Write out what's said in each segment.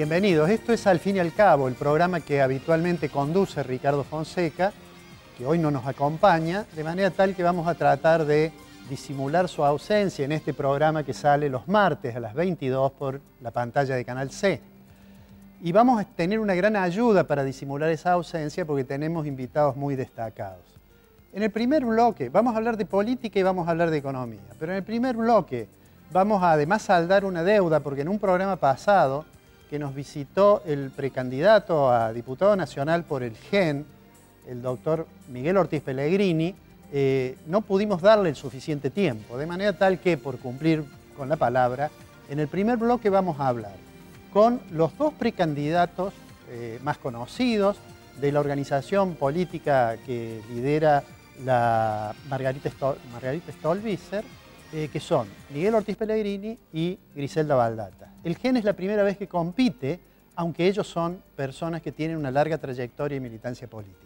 Bienvenidos. Esto es Al fin y al cabo, el programa que habitualmente conduce Ricardo Fonseca, que hoy no nos acompaña, de manera tal que vamos a tratar de disimular su ausencia en este programa que sale los martes a las 22 por la pantalla de Canal C. Y vamos a tener una gran ayuda para disimular esa ausencia porque tenemos invitados muy destacados. En el primer bloque vamos a hablar de política y vamos a hablar de economía, pero en el primer bloque vamos a además saldar una deuda porque en un programa pasado que nos visitó el precandidato a diputado nacional por el GEN, el doctor Miguel Ortiz Pellegrini, eh, no pudimos darle el suficiente tiempo, de manera tal que, por cumplir con la palabra, en el primer bloque vamos a hablar con los dos precandidatos eh, más conocidos de la organización política que lidera la Margarita, Margarita Stolbizer, eh, que son Miguel Ortiz Pellegrini y Griselda Valdata. El GEN es la primera vez que compite, aunque ellos son personas que tienen una larga trayectoria y militancia política.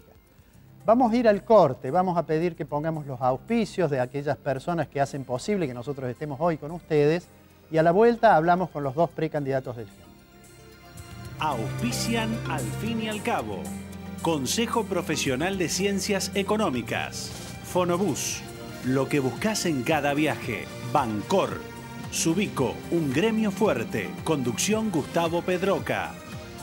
Vamos a ir al corte, vamos a pedir que pongamos los auspicios de aquellas personas que hacen posible que nosotros estemos hoy con ustedes y a la vuelta hablamos con los dos precandidatos del GEN. Auspician al fin y al cabo. Consejo Profesional de Ciencias Económicas. Fonobús lo que buscas en cada viaje. Bancor. Subico, un gremio fuerte. Conducción Gustavo Pedroca.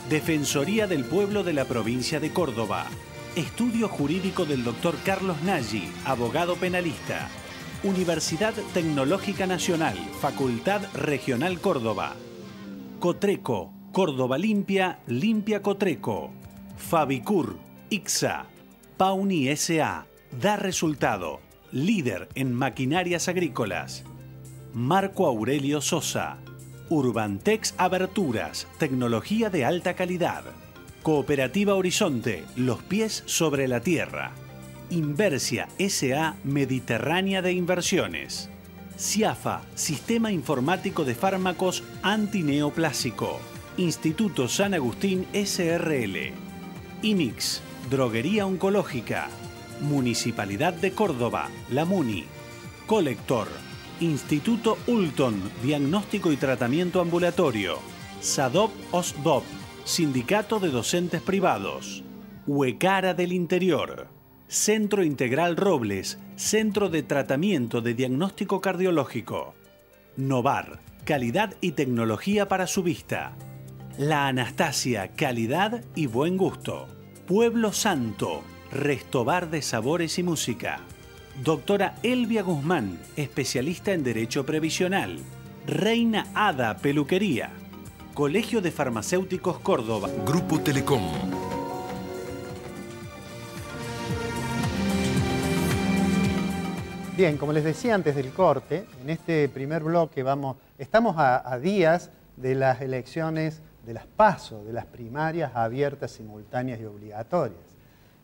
Defensoría del Pueblo de la Provincia de Córdoba. Estudio Jurídico del doctor Carlos Nagy, abogado penalista. Universidad Tecnológica Nacional, Facultad Regional Córdoba. Cotreco, Córdoba Limpia, Limpia Cotreco. Fabicur, IXA, Pauni SA. Da resultado líder en maquinarias agrícolas. Marco Aurelio Sosa. Urbantex Aberturas, tecnología de alta calidad. Cooperativa Horizonte, los pies sobre la tierra. Inversia SA Mediterránea de Inversiones. CIAFA, Sistema Informático de Fármacos Antineoplásico. Instituto San Agustín SRL. IMIX, Droguería Oncológica. Municipalidad de Córdoba, la MUNI, Colector, Instituto Ulton, Diagnóstico y Tratamiento Ambulatorio, SADOP osdob Sindicato de Docentes Privados, Huecara del Interior, Centro Integral Robles, Centro de Tratamiento de Diagnóstico Cardiológico, Novar, Calidad y Tecnología para su Vista, La Anastasia, Calidad y Buen Gusto, Pueblo Santo, Restobar de Sabores y Música. Doctora Elvia Guzmán, especialista en Derecho Previsional. Reina Ada Peluquería. Colegio de Farmacéuticos Córdoba. Grupo Telecom. Bien, como les decía antes del corte, en este primer bloque vamos, estamos a, días de las elecciones, de las pasos, de las primarias abiertas, simultáneas y obligatorias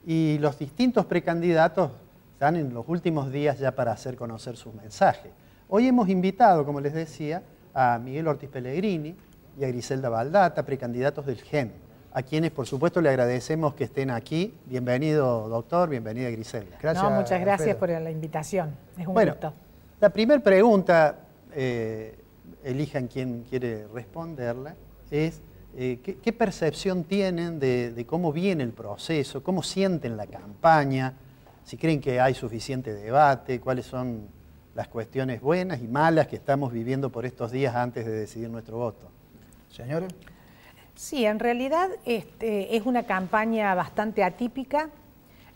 y los distintos precandidatos están en los últimos días ya para hacer conocer sus mensajes. Hoy hemos invitado, como les decía, a Miguel Ortiz Pellegrini y a Griselda Valdata, precandidatos del GEN, a quienes por supuesto le agradecemos que estén aquí. Bienvenido, doctor, bienvenida Griselda. Gracias, no, muchas gracias por la invitación. Es un gusto. La primera pregunta, eh, elijan quién quiere responderla, es eh, ¿qué, percepción tienen de, cómo viene el proceso? ¿Cómo sienten la campaña? Si creen que hay suficiente debate, cuáles son las cuestiones buenas y malas que estamos viviendo por estos días antes de decidir nuestro voto. Señora. Sí, en realidad este, es una campaña bastante atípica.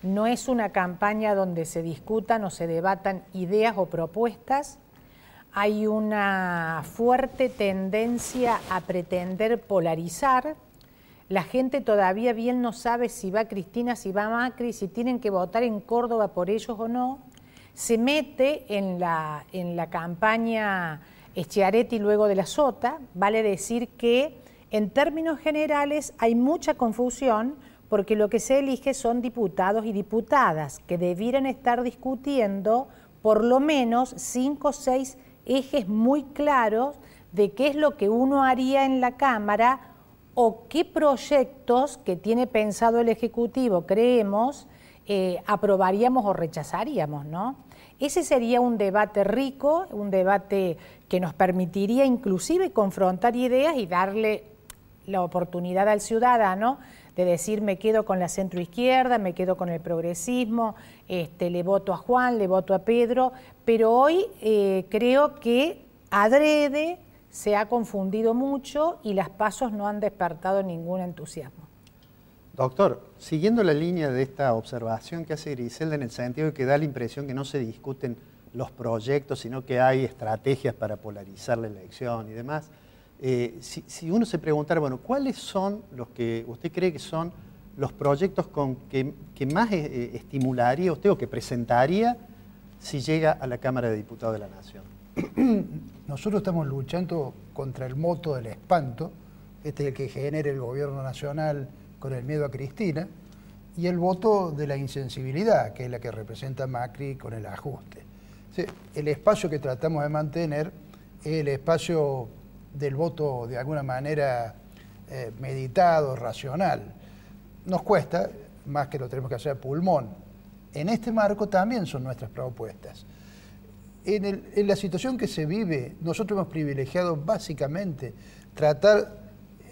No es una campaña donde se discutan o se debatan ideas o propuestas, hay una fuerte tendencia a pretender polarizar. La gente todavía bien no sabe si va Cristina, si va Macri, si tienen que votar en Córdoba por ellos o no. Se mete en la, campaña Schiaretti luego de la Sota, vale decir que en términos generales hay mucha confusión porque lo que se elige son diputados y diputadas que debieran estar discutiendo por lo menos cinco o seis ejes muy claros de qué es lo que uno haría en la Cámara o qué proyectos que tiene pensado el Ejecutivo, creemos, eh, aprobaríamos o rechazaríamos, ¿no? Ese sería un debate rico, un debate que nos permitiría inclusive confrontar ideas y darle la oportunidad al ciudadano de decir me quedo con la centroizquierda, me quedo con el progresismo, este, le voto a Juan, le voto a Pedro, pero hoy eh, creo que adrede se ha confundido mucho y las pasos no han despertado ningún entusiasmo. Doctor, siguiendo la línea de esta observación que hace Griselda en el sentido de que da la impresión que no se discuten los proyectos, sino que hay estrategias para polarizar la elección y demás, eh, si, si uno se preguntara, bueno, ¿cuáles son los que usted cree que son los proyectos con que, más eh, estimularía usted o que presentaría si llega a la Cámara de Diputados de la Nación? Nosotros estamos luchando contra el moto del espanto, este es el que genera el gobierno nacional con el miedo a Cristina, y el voto de la insensibilidad, que es la que representa Macri con el ajuste. El espacio que tratamos de mantener es el espacio del voto de alguna manera eh, meditado, racional nos cuesta, más que lo tenemos que hacer pulmón. En este marco también son nuestras propuestas. En, la situación que se vive, nosotros hemos privilegiado básicamente tratar,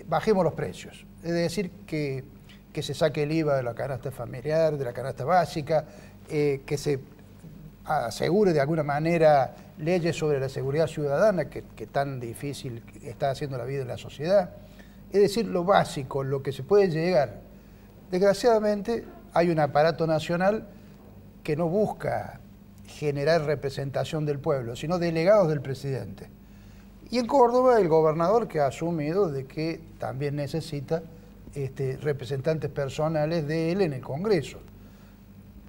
bajemos los precios, es decir, que, se saque el IVA de la canasta familiar, de la canasta básica, eh, que se asegure de alguna manera leyes sobre la seguridad ciudadana, que, tan difícil está haciendo la vida en la sociedad. Es decir, lo básico, lo que se puede llegar Desgraciadamente hay un aparato nacional que no busca generar representación del pueblo, sino delegados del presidente. Y en Córdoba el gobernador que ha asumido de que también necesita este, representantes personales de él en el Congreso.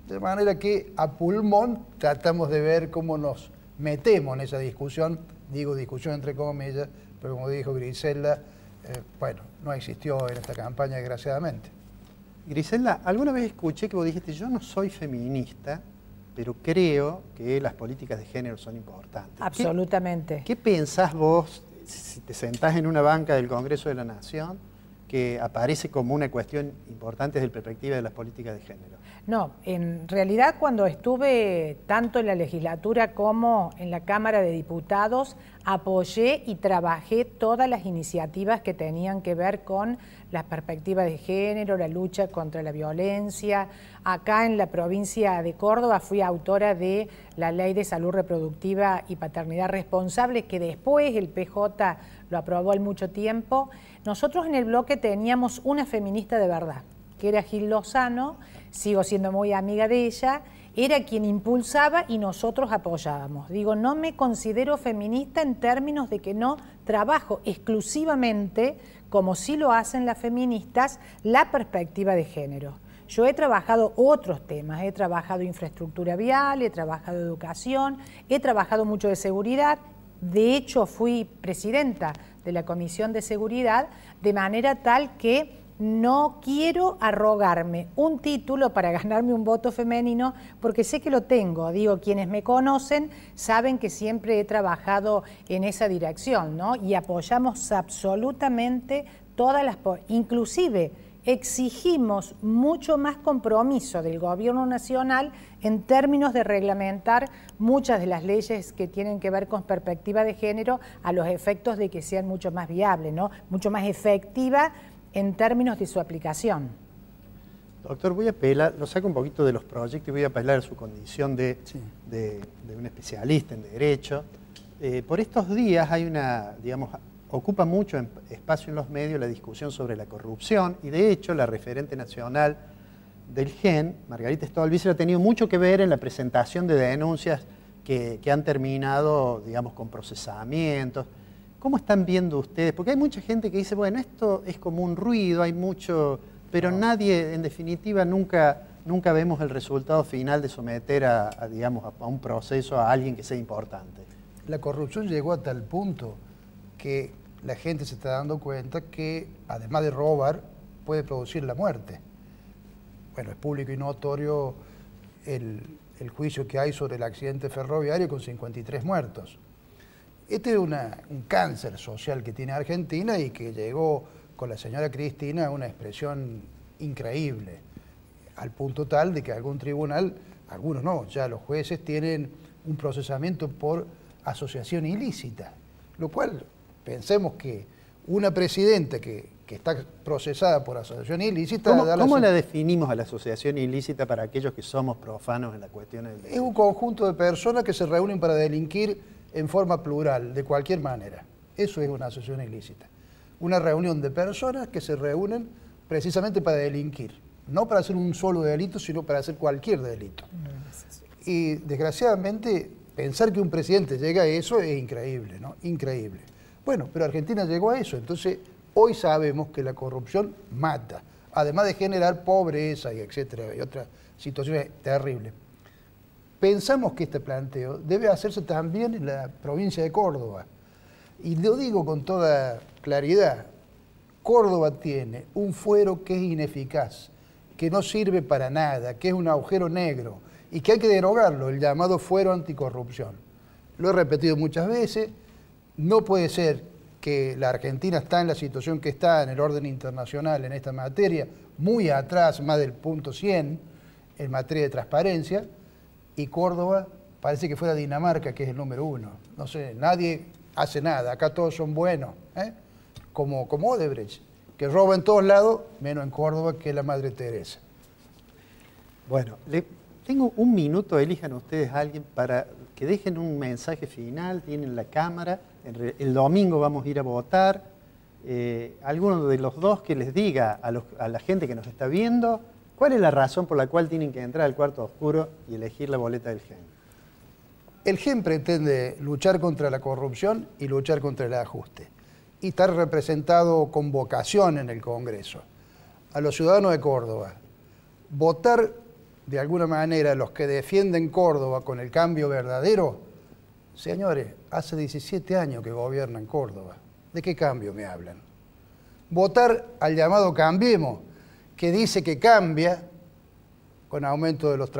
De manera que a pulmón tratamos de ver cómo nos metemos en esa discusión, digo discusión entre comillas, pero como dijo Griselda, eh, bueno, no existió en esta campaña desgraciadamente. Griselda, alguna vez escuché que vos dijiste, yo no soy feminista, pero creo que las políticas de género son importantes. Absolutamente. ¿Qué, pensás vos, si te sentás en una banca del Congreso de la Nación, que aparece como una cuestión importante desde la perspectiva de las políticas de género? No, en realidad cuando estuve tanto en la legislatura como en la Cámara de Diputados, apoyé y trabajé todas las iniciativas que tenían que ver con las perspectivas de género, la lucha contra la violencia. Acá en la provincia de Córdoba fui autora de la Ley de Salud Reproductiva y Paternidad Responsable, que después el PJ lo aprobó al mucho tiempo. Nosotros en el bloque teníamos una feminista de verdad, que era Gil Lozano sigo siendo muy amiga de ella, era quien impulsaba y nosotros apoyábamos. Digo, no me considero feminista en términos de que no trabajo exclusivamente, como sí lo hacen las feministas, la perspectiva de género. Yo he trabajado otros temas, he trabajado infraestructura vial, he trabajado educación, he trabajado mucho de seguridad, de hecho fui presidenta de la Comisión de Seguridad, de manera tal que no quiero arrogarme un título para ganarme un voto femenino porque sé que lo tengo. Digo, quienes me conocen saben que siempre he trabajado en esa dirección, ¿no? Y apoyamos absolutamente todas las... Inclusive exigimos mucho más compromiso del gobierno nacional en términos de reglamentar muchas de las leyes que tienen que ver con perspectiva de género a los efectos de que sean mucho más viables, ¿no? mucho más efectiva en términos de su aplicación. Doctor, voy a apelar, lo saco un poquito de los proyectos y voy a apelar a su condición de, un especialista en Derecho. Eh, por estos días hay una, digamos, ocupa mucho em, espacio en los medios la discusión sobre la corrupción y de hecho la referente nacional del GEN, Margarita Stolbizer, ha tenido mucho que ver en la presentación de denuncias que, que han terminado, digamos, con procesamientos. ¿Cómo están viendo ustedes? Porque hay mucha gente que dice, bueno, esto es como un ruido, hay mucho, pero nadie, en definitiva, nunca, nunca vemos el resultado final de someter a, digamos, a, un proceso a alguien que sea importante. La corrupción llegó a tal punto que la gente se está dando cuenta que, además de robar, puede producir la muerte. Bueno, es público y notorio el juicio que hay sobre el accidente ferroviario con 53 muertos este es un cáncer social que tiene Argentina y que llegó con la señora Cristina a una expresión increíble, al punto tal de que algún tribunal, algunos no, ya los jueces tienen un procesamiento por asociación ilícita, lo cual pensemos que una presidenta que, está procesada por asociación ilícita... ¿Cómo, la, definimos a la asociación ilícita para aquellos que somos profanos en la cuestión del... Es un conjunto de personas que se reúnen para delinquir en forma plural, de cualquier manera. Eso es una asociación ilícita. Una reunión de personas que se reúnen precisamente para delinquir. No para hacer un solo delito, sino para hacer cualquier delito. Y desgraciadamente, pensar que un presidente llega a eso es increíble, ¿no? Increíble. Bueno, pero Argentina llegó a eso. Entonces, hoy sabemos que la corrupción mata, además de generar pobreza y etcétera, y otras situaciones terribles pensamos que este planteo debe hacerse también en la provincia de Córdoba. Y lo digo con toda claridad, Córdoba tiene un fuero que es ineficaz, que no sirve para nada, que es un agujero negro y que hay que derogarlo, el llamado fuero anticorrupción. Lo he repetido muchas veces, no puede ser que la Argentina está en la situación que está en el orden internacional en esta materia, muy atrás, más del punto 100 en materia de transparencia, y Córdoba parece que fuera Dinamarca, que es el número uno. No sé, nadie hace nada, acá todos son buenos, ¿eh? como, como Odebrecht, que roba en todos lados, menos en Córdoba, que es la Madre Teresa. Bueno, tengo un minuto, elijan ustedes a alguien para que dejen un mensaje final, tienen la cámara, el, domingo vamos a ir a votar, eh, alguno de los dos que les diga a la gente que nos está viendo, ¿Cuál es la razón por la cual tienen que entrar al cuarto oscuro y elegir la boleta del gen? El gen pretende luchar contra la corrupción y luchar contra el ajuste y estar representado con vocación en el Congreso. A los ciudadanos de Córdoba, votar de alguna manera a los que defienden Córdoba con el cambio verdadero, señores, hace 17 años que gobiernan Córdoba. ¿De qué cambio me hablan? Votar al llamado Cambiemos que dice que cambia con aumento de los,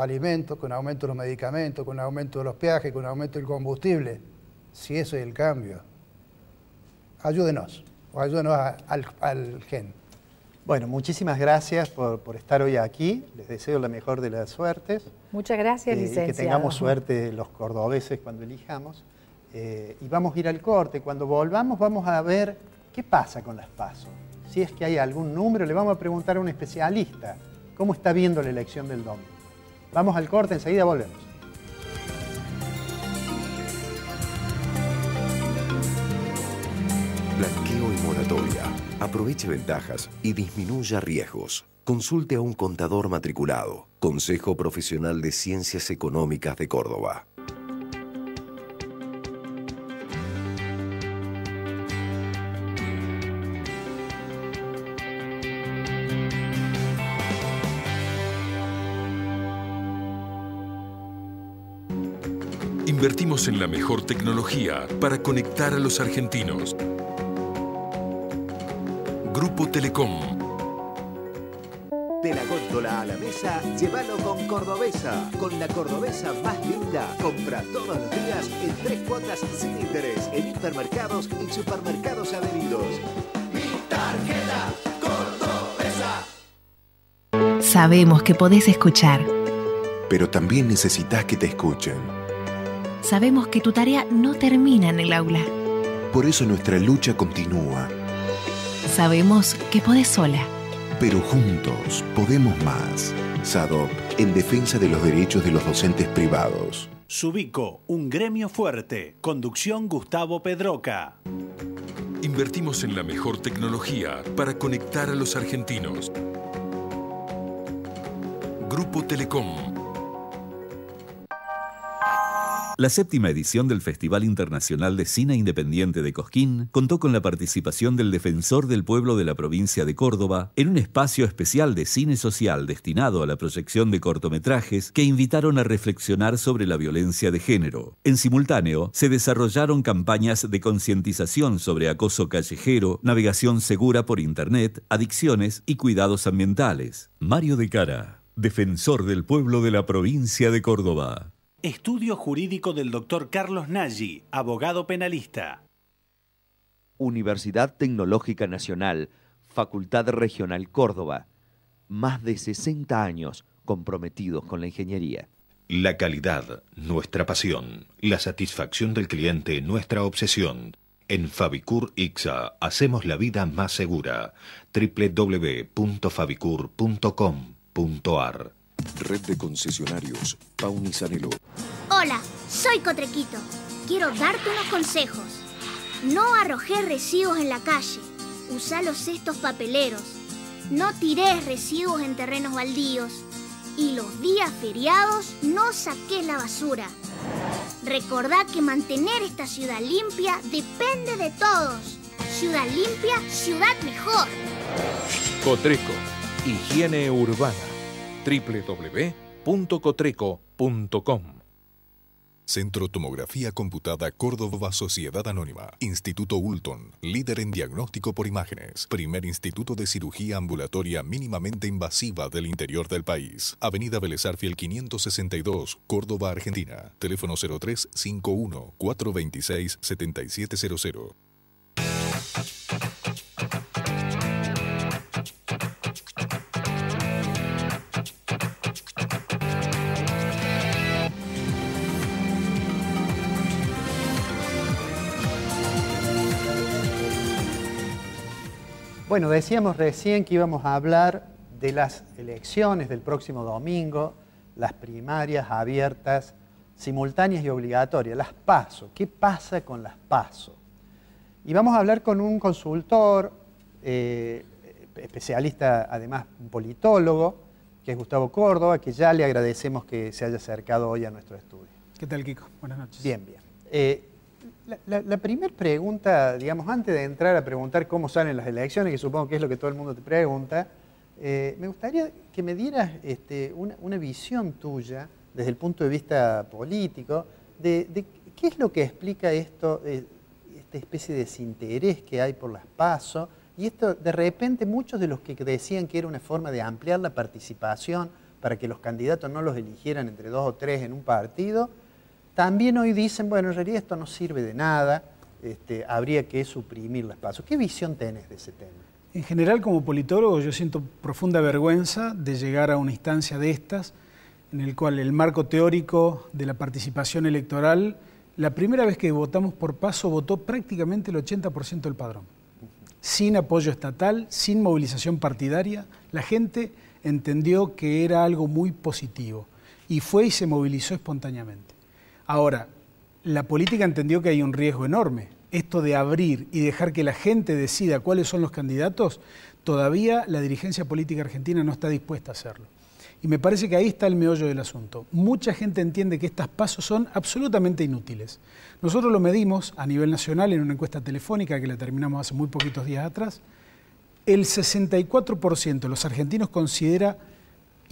alimentos, con aumento de los medicamentos, con aumento de los peajes, con aumento del combustible. Si eso es el cambio, ayúdenos, o ayúdenos al, gen. Bueno, muchísimas gracias por, estar hoy aquí. Les deseo la mejor de las suertes. Muchas gracias, licencia. Eh, y que tengamos suerte los cordobeses cuando elijamos. Eh, y vamos a ir al corte. Cuando volvamos vamos a ver qué pasa con las pasos si es que hay algún número, le vamos a preguntar a un especialista cómo está viendo la elección del domingo. Vamos al corte, enseguida volvemos. Blanqueo y moratoria. Aproveche ventajas y disminuya riesgos. Consulte a un contador matriculado. Consejo Profesional de Ciencias Económicas de Córdoba. Invertimos en la mejor tecnología para conectar a los argentinos. Grupo Telecom. De la góndola a la mesa, llévalo con Cordobesa. Con la Cordobesa más linda. Compra todos los días en tres cuotas sin interés en hipermercados y supermercados adheridos. Mi tarjeta Cordobesa. Sabemos que podés escuchar. Pero también necesitas que te escuchen sabemos que tu tarea no termina en el aula. Por eso nuestra lucha continúa. Sabemos que podés sola. Pero juntos podemos más. SADOP, en defensa de los derechos de los docentes privados. Subico, un gremio fuerte. Conducción Gustavo Pedroca. Invertimos en la mejor tecnología para conectar a los argentinos. Grupo Telecom. La séptima edición del Festival Internacional de Cine Independiente de Cosquín contó con la participación del defensor del pueblo de la provincia de Córdoba en un espacio especial de cine social destinado a la proyección de cortometrajes que invitaron a reflexionar sobre la violencia de género. En simultáneo, se desarrollaron campañas de concientización sobre acoso callejero, navegación segura por Internet, adicciones y cuidados ambientales. Mario de Cara, defensor del pueblo de la provincia de Córdoba. Estudio jurídico del doctor Carlos Nagy, abogado penalista. Universidad Tecnológica Nacional, Facultad Regional Córdoba. Más de 60 años comprometidos con la ingeniería. La calidad, nuestra pasión. La satisfacción del cliente, nuestra obsesión. En Fabicur IXA hacemos la vida más segura. www.fabicur.com.ar Red de concesionarios Pauni Hola, soy Cotrequito. Quiero darte unos consejos. No arrojes residuos en la calle. Usa los cestos papeleros. No tires residuos en terrenos baldíos. Y los días feriados no saques la basura. Recordá que mantener esta ciudad limpia depende de todos. Ciudad limpia, ciudad mejor. Cotreco, higiene urbana www.cotreco.com. Centro Tomografía Computada Córdoba Sociedad Anónima. Instituto Ulton, líder en diagnóstico por imágenes. Primer instituto de cirugía ambulatoria mínimamente invasiva del interior del país. Avenida Belezarfiel 562, Córdoba, Argentina. Teléfono 0351 426 7700. Bueno, decíamos recién que íbamos a hablar de las elecciones del próximo domingo, las primarias abiertas, simultáneas y obligatorias, las PASO. ¿Qué pasa con las PASO? Y vamos a hablar con un consultor, eh, especialista, además un politólogo, que es Gustavo Córdoba, que ya le agradecemos que se haya acercado hoy a nuestro estudio. ¿Qué tal, Kiko? Buenas noches. Bien, bien. Eh, la, primera pregunta, digamos, antes de entrar a preguntar cómo salen las elecciones, que supongo que es lo que todo el mundo te pregunta, eh, me gustaría que me dieras este, una, visión tuya, desde el punto de vista político, de, qué es lo que explica esto, eh, esta especie de desinterés que hay por las PASO, y esto, de repente, muchos de los que decían que era una forma de ampliar la participación para que los candidatos no los eligieran entre dos o tres en un partido, también hoy dicen, bueno, en realidad esto no sirve de nada, este, habría que suprimir los pasos. ¿Qué visión tenés de ese tema? En general, como politólogo, yo siento profunda vergüenza de llegar a una instancia de estas, en el cual el marco teórico de la participación electoral, la primera vez que votamos por paso, votó prácticamente el 80% del padrón. Sin apoyo estatal, sin movilización partidaria, la gente entendió que era algo muy positivo y fue y se movilizó espontáneamente. Ahora, la política entendió que hay un riesgo enorme. Esto de abrir y dejar que la gente decida cuáles son los candidatos, todavía la dirigencia política argentina no está dispuesta a hacerlo. Y me parece que ahí está el meollo del asunto. Mucha gente entiende que estos pasos son absolutamente inútiles. Nosotros lo medimos a nivel nacional en una encuesta telefónica que la terminamos hace muy poquitos días atrás. El 64% de los argentinos considera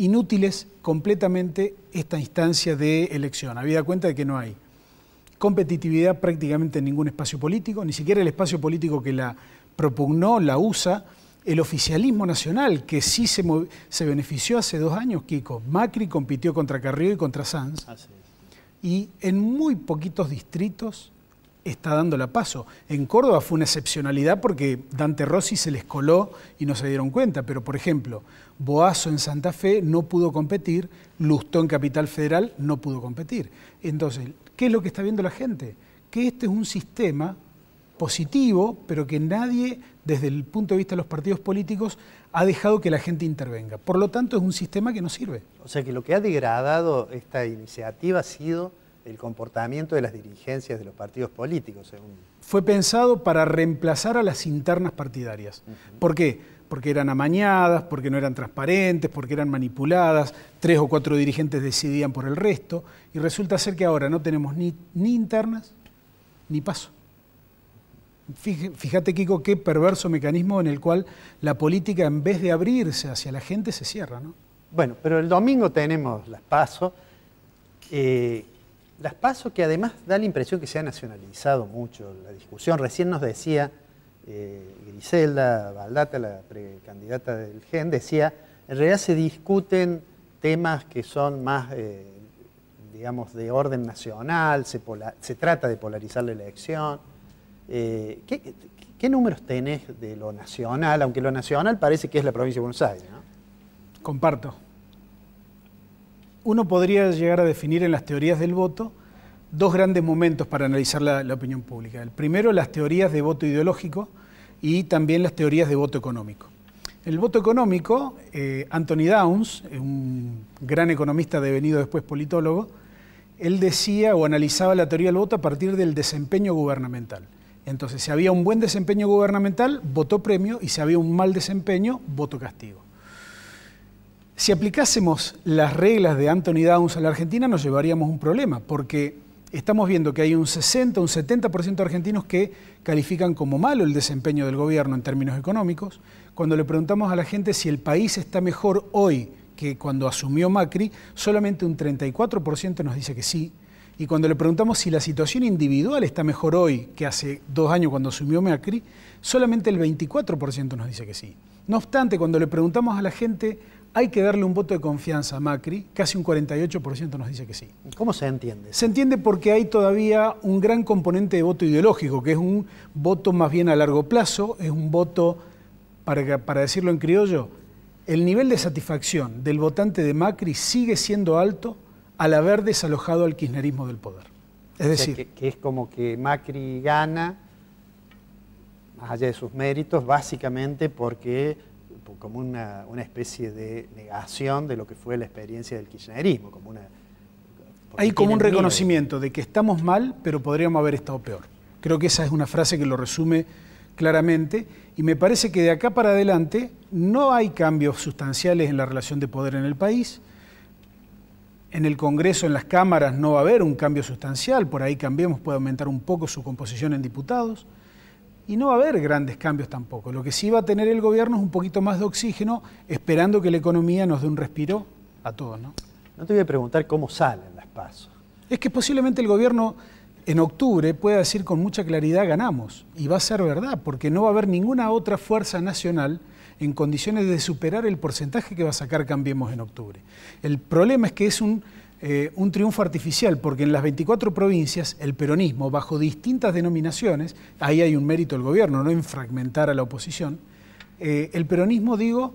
inútiles completamente esta instancia de elección, habida cuenta de que no hay competitividad prácticamente en ningún espacio político, ni siquiera el espacio político que la propugnó, la usa, el oficialismo nacional, que sí se, se benefició hace dos años, Kiko. Macri compitió contra Carrillo y contra Sanz. Y en muy poquitos distritos está dando la paso. En Córdoba fue una excepcionalidad porque Dante Rossi se les coló y no se dieron cuenta, pero por ejemplo, Boazo en Santa Fe no pudo competir, Lustó en Capital Federal no pudo competir. Entonces, ¿qué es lo que está viendo la gente? Que este es un sistema positivo, pero que nadie, desde el punto de vista de los partidos políticos, ha dejado que la gente intervenga. Por lo tanto, es un sistema que no sirve. O sea que lo que ha degradado esta iniciativa ha sido el comportamiento de las dirigencias de los partidos políticos. Según... Fue pensado para reemplazar a las internas partidarias. ¿Por qué? Porque eran amañadas, porque no eran transparentes, porque eran manipuladas, tres o cuatro dirigentes decidían por el resto, y resulta ser que ahora no tenemos ni, internas ni paso. Fíjate, Kiko, qué perverso mecanismo en el cual la política, en vez de abrirse hacia la gente, se cierra, ¿no? Bueno, pero el domingo tenemos las PASO, las paso que además da la impresión que se ha nacionalizado mucho la discusión. Recién nos decía eh, Griselda Valdata, la precandidata del GEN, decía, en realidad se discuten temas que son más, eh, digamos, de orden nacional, se, trata de polarizar la elección. Eh, ¿qué, ¿Qué números tenés de lo nacional? Aunque lo nacional parece que es la provincia de Buenos Aires, ¿no? Comparto uno podría llegar a definir en las teorías del voto dos grandes momentos para analizar la, opinión pública. El primero, las teorías de voto ideológico y también las teorías de voto económico. El voto económico, eh, Anthony Downs, un gran economista devenido después politólogo, él decía o analizaba la teoría del voto a partir del desempeño gubernamental. Entonces, si había un buen desempeño gubernamental, voto premio, y si había un mal desempeño, voto castigo. Si aplicásemos las reglas de Anthony Downs a la Argentina nos llevaríamos un problema, porque estamos viendo que hay un 60, un 70% de argentinos que califican como malo el desempeño del gobierno en términos económicos. Cuando le preguntamos a la gente si el país está mejor hoy que cuando asumió Macri, solamente un 34% nos dice que sí. Y cuando le preguntamos si la situación individual está mejor hoy que hace dos años cuando asumió Macri, solamente el 24% nos dice que sí. No obstante, cuando le preguntamos a la gente hay que darle un voto de confianza a Macri, casi un 48% nos dice que sí. ¿Cómo se entiende? Se entiende porque hay todavía un gran componente de voto ideológico, que es un voto más bien a largo plazo, es un voto, para, para decirlo en criollo, el nivel de satisfacción del votante de Macri sigue siendo alto al haber desalojado al kirchnerismo del poder. Es decir, que es como que Macri gana, más allá de sus méritos, básicamente porque como una, especie de negación de lo que fue la experiencia del kirchnerismo, como una... Hay como un reconocimiento de que estamos mal, pero podríamos haber estado peor. Creo que esa es una frase que lo resume claramente y me parece que de acá para adelante no hay cambios sustanciales en la relación de poder en el país. En el Congreso, en las cámaras, no va a haber un cambio sustancial, por ahí cambiemos, puede aumentar un poco su composición en diputados y no va a haber grandes cambios tampoco. Lo que sí va a tener el gobierno es un poquito más de oxígeno, esperando que la economía nos dé un respiro a todos. No, no te voy a preguntar cómo salen las pasos. Es que posiblemente el gobierno en octubre pueda decir con mucha claridad ganamos, y va a ser verdad, porque no va a haber ninguna otra fuerza nacional en condiciones de superar el porcentaje que va a sacar Cambiemos en octubre. El problema es que es un eh, un triunfo artificial, porque en las 24 provincias el peronismo, bajo distintas denominaciones, ahí hay un mérito del gobierno, no en fragmentar a la oposición, eh, el peronismo, digo,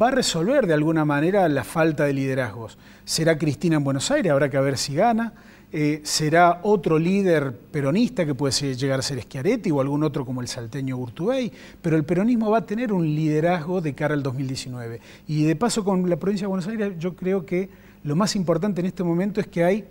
va a resolver de alguna manera la falta de liderazgos. Será Cristina en Buenos Aires, habrá que ver si gana. Eh, será otro líder peronista que puede llegar a ser Schiaretti o algún otro como el salteño Urtubey, pero el peronismo va a tener un liderazgo de cara al 2019. Y de paso con la provincia de Buenos Aires yo creo que lo más importante en este momento es que hay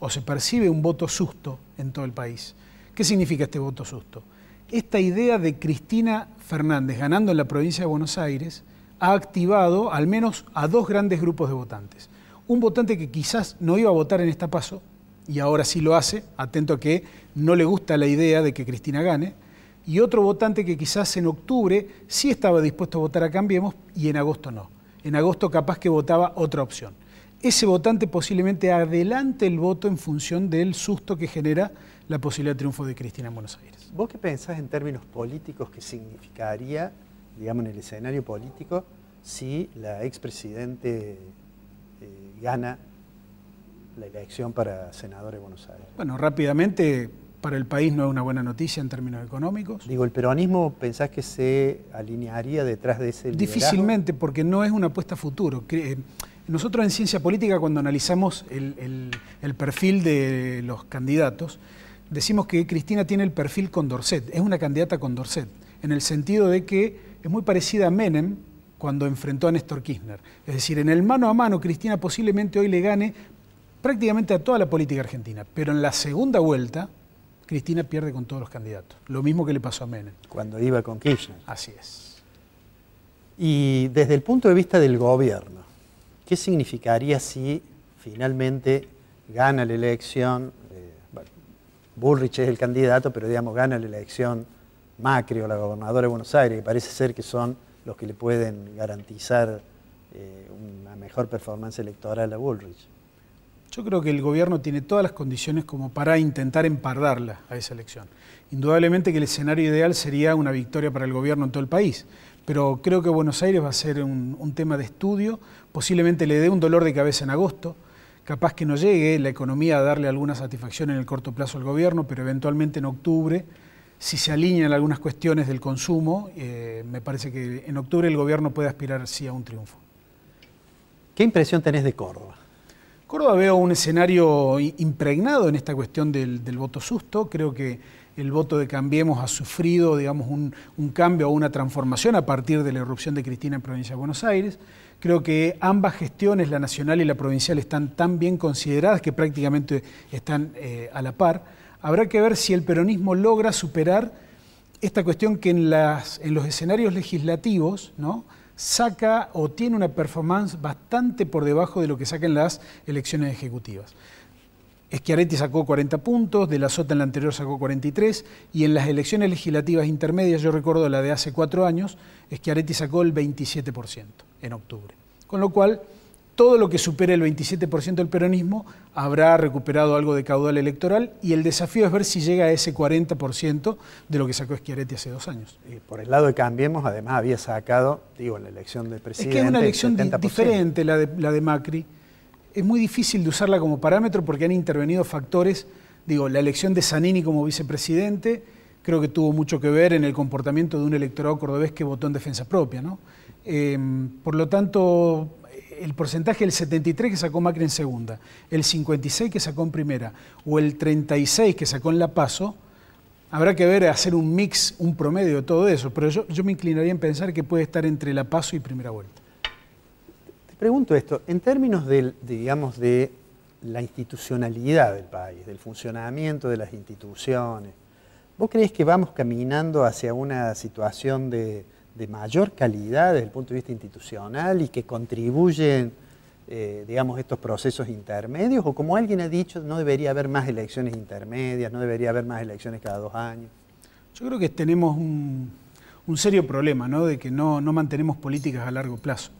o se percibe un voto susto en todo el país. ¿Qué significa este voto susto? Esta idea de Cristina Fernández ganando en la provincia de Buenos Aires ha activado al menos a dos grandes grupos de votantes. Un votante que quizás no iba a votar en esta paso, y ahora sí lo hace, atento a que no le gusta la idea de que Cristina gane, y otro votante que quizás en octubre sí estaba dispuesto a votar a Cambiemos y en agosto no. En agosto capaz que votaba otra opción ese votante posiblemente adelante el voto en función del susto que genera la posibilidad de triunfo de Cristina en Buenos Aires. ¿Vos qué pensás en términos políticos que significaría, digamos, en el escenario político, si la expresidente eh, gana la elección para senador de Buenos Aires? Bueno, rápidamente, para el país no es una buena noticia en términos económicos. Digo, ¿el peronismo pensás que se alinearía detrás de ese liderazgo? Difícilmente, porque no es una apuesta a futuro. Nosotros en ciencia política, cuando analizamos el, perfil de los candidatos, decimos que Cristina tiene el perfil con Dorset, es una candidata con Dorset, en el sentido de que es muy parecida a Menem cuando enfrentó a Néstor Kirchner. Es decir, en el mano a mano, Cristina posiblemente hoy le gane prácticamente a toda la política argentina, pero en la segunda vuelta, Cristina pierde con todos los candidatos, lo mismo que le pasó a Menem. Cuando iba con Kirchner. Así es. Y desde el punto de vista del gobierno, ¿Qué significaría si finalmente gana la elección? Eh, Bullrich es el candidato, pero digamos, gana la elección Macri o la gobernadora de Buenos Aires, que parece ser que son los que le pueden garantizar eh, una mejor performance electoral a Bullrich. Yo creo que el gobierno tiene todas las condiciones como para intentar empardarla a esa elección. Indudablemente que el escenario ideal sería una victoria para el gobierno en todo el país, pero creo que Buenos Aires va a ser un tema de estudio posiblemente le dé un dolor de cabeza en agosto, capaz que no llegue la economía a darle alguna satisfacción en el corto plazo al gobierno, pero eventualmente en octubre, si se alinean algunas cuestiones del consumo, eh, me parece que en octubre el gobierno puede aspirar sí a un triunfo. ¿Qué impresión tenés de Córdoba? Córdoba veo un escenario impregnado en esta cuestión del, del voto susto. Creo que el voto de Cambiemos ha sufrido, digamos, un, cambio o una transformación a partir de la irrupción de Cristina en Provincia de Buenos Aires. Creo que ambas gestiones, la nacional y la provincial, están tan bien consideradas que prácticamente están eh, a la par. Habrá que ver si el peronismo logra superar esta cuestión que en, los escenarios legislativos saca o tiene una performance bastante por debajo de lo que sacan las elecciones ejecutivas. Schiaretti sacó 40 puntos, De la Sota en la anterior sacó 43 y en las elecciones legislativas intermedias, yo recuerdo la de hace cuatro años, Schiaretti sacó el 27% en octubre. Con lo cual, todo lo que supere el 27% del peronismo habrá recuperado algo de caudal electoral y el desafío es ver si llega a ese 40% de lo que sacó Schiaretti hace dos años. por el lado de Cambiemos, además había sacado, digo, la elección del presidente. Es que es una elección diferente de, la de Macri es muy difícil de usarla como parámetro porque han intervenido factores, digo, la elección de Zanini como vicepresidente creo que tuvo mucho que ver en el comportamiento de un electorado cordobés que votó en defensa propia, ¿no? Em, por lo tanto, el porcentaje del 73 que sacó Macri en segunda, el 56 que sacó en primera o el 36 que sacó en La Paso, habrá que ver, hacer un mix, un promedio de todo eso, pero yo, yo me inclinaría en pensar que puede estar entre La Paso y primera vuelta. Pregunto esto, en términos de, digamos, de la institucionalidad del país, del funcionamiento de las instituciones, ¿vos crees que vamos caminando hacia una situación de, mayor calidad desde el punto de vista institucional y que contribuyen, eh, digamos, estos procesos intermedios? ¿O como alguien ha dicho, no debería haber más elecciones intermedias, no debería haber más elecciones cada dos años? Yo creo que tenemos un, serio problema, ¿no? De que no mantenemos políticas a largo plazo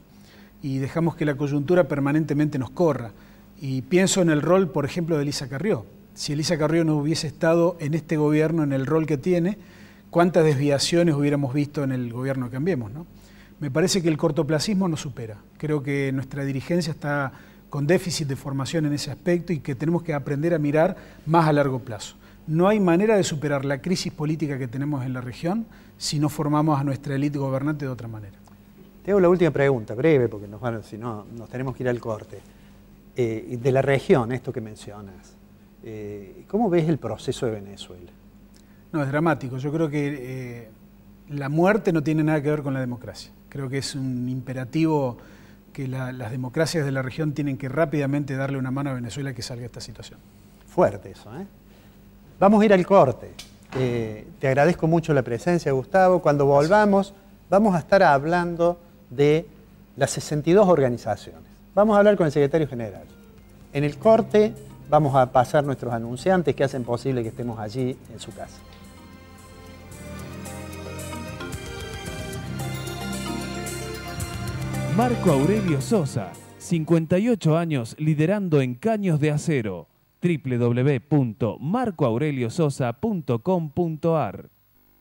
y dejamos que la coyuntura permanentemente nos corra. Y pienso en el rol, por ejemplo, de Elisa Carrió. Si Elisa Carrió no hubiese estado en este gobierno, en el rol que tiene, cuántas desviaciones hubiéramos visto en el gobierno que Cambiemos. ¿no? Me parece que el cortoplacismo nos supera. Creo que nuestra dirigencia está con déficit de formación en ese aspecto y que tenemos que aprender a mirar más a largo plazo. No hay manera de superar la crisis política que tenemos en la región si no formamos a nuestra élite gobernante de otra manera. Te hago la última pregunta, breve, porque si no, nos tenemos que ir al corte. Eh, de la región, esto que mencionas, eh, ¿cómo ves el proceso de Venezuela? No, es dramático. Yo creo que eh, la muerte no tiene nada que ver con la democracia. Creo que es un imperativo que las democracias de la región tienen que rápidamente darle una mano a Venezuela que salga de esta situación. Fuerte eso, ¿eh? Vamos a ir al corte. te agradezco mucho la presencia, Gustavo. Cuando volvamos, vamos a estar hablando de las 62 organizaciones. Vamos a hablar con el secretario general. En el corte vamos a pasar nuestros anunciantes que hacen posible que estemos allí en su casa. Marco Aurelio Sosa, 58 años liderando en Caños de Acero. www.marcoaureliososa.com.ar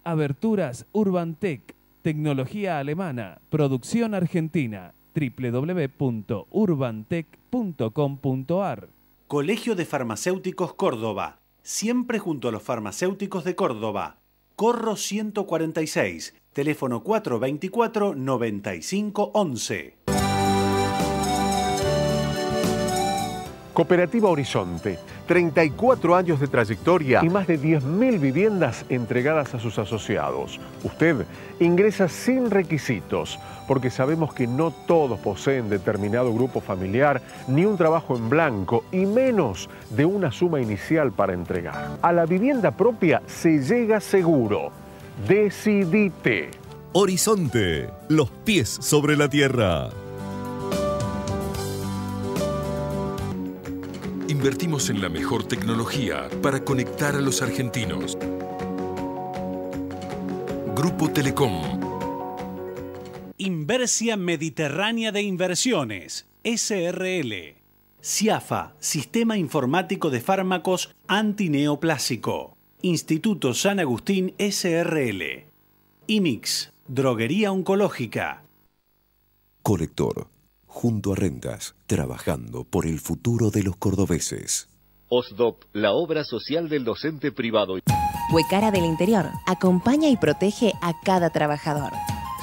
Aberturas Urbantec Tecnología alemana, producción argentina, www.urbantec.com.ar. Colegio de Farmacéuticos Córdoba, siempre junto a los farmacéuticos de Córdoba. Corro 146, teléfono 424 9511. Cooperativa Horizonte, 34 años de trayectoria y más de 10.000 viviendas entregadas a sus asociados. Usted ingresa sin requisitos porque sabemos que no todos poseen determinado grupo familiar ni un trabajo en blanco y menos de una suma inicial para entregar. A la vivienda propia se llega seguro. Decidite. Horizonte, los pies sobre la tierra. invertimos en la mejor tecnología para conectar a los argentinos. Grupo Telecom. Inversia Mediterránea de Inversiones, SRL. CIAFA, Sistema Informático de Fármacos Antineoplásico. Instituto San Agustín SRL. IMIX, Droguería Oncológica. Colector junto a Rentas, trabajando por el futuro de los cordobeses. OSDOP, la obra social del docente privado. Huecara del Interior acompaña y protege a cada trabajador.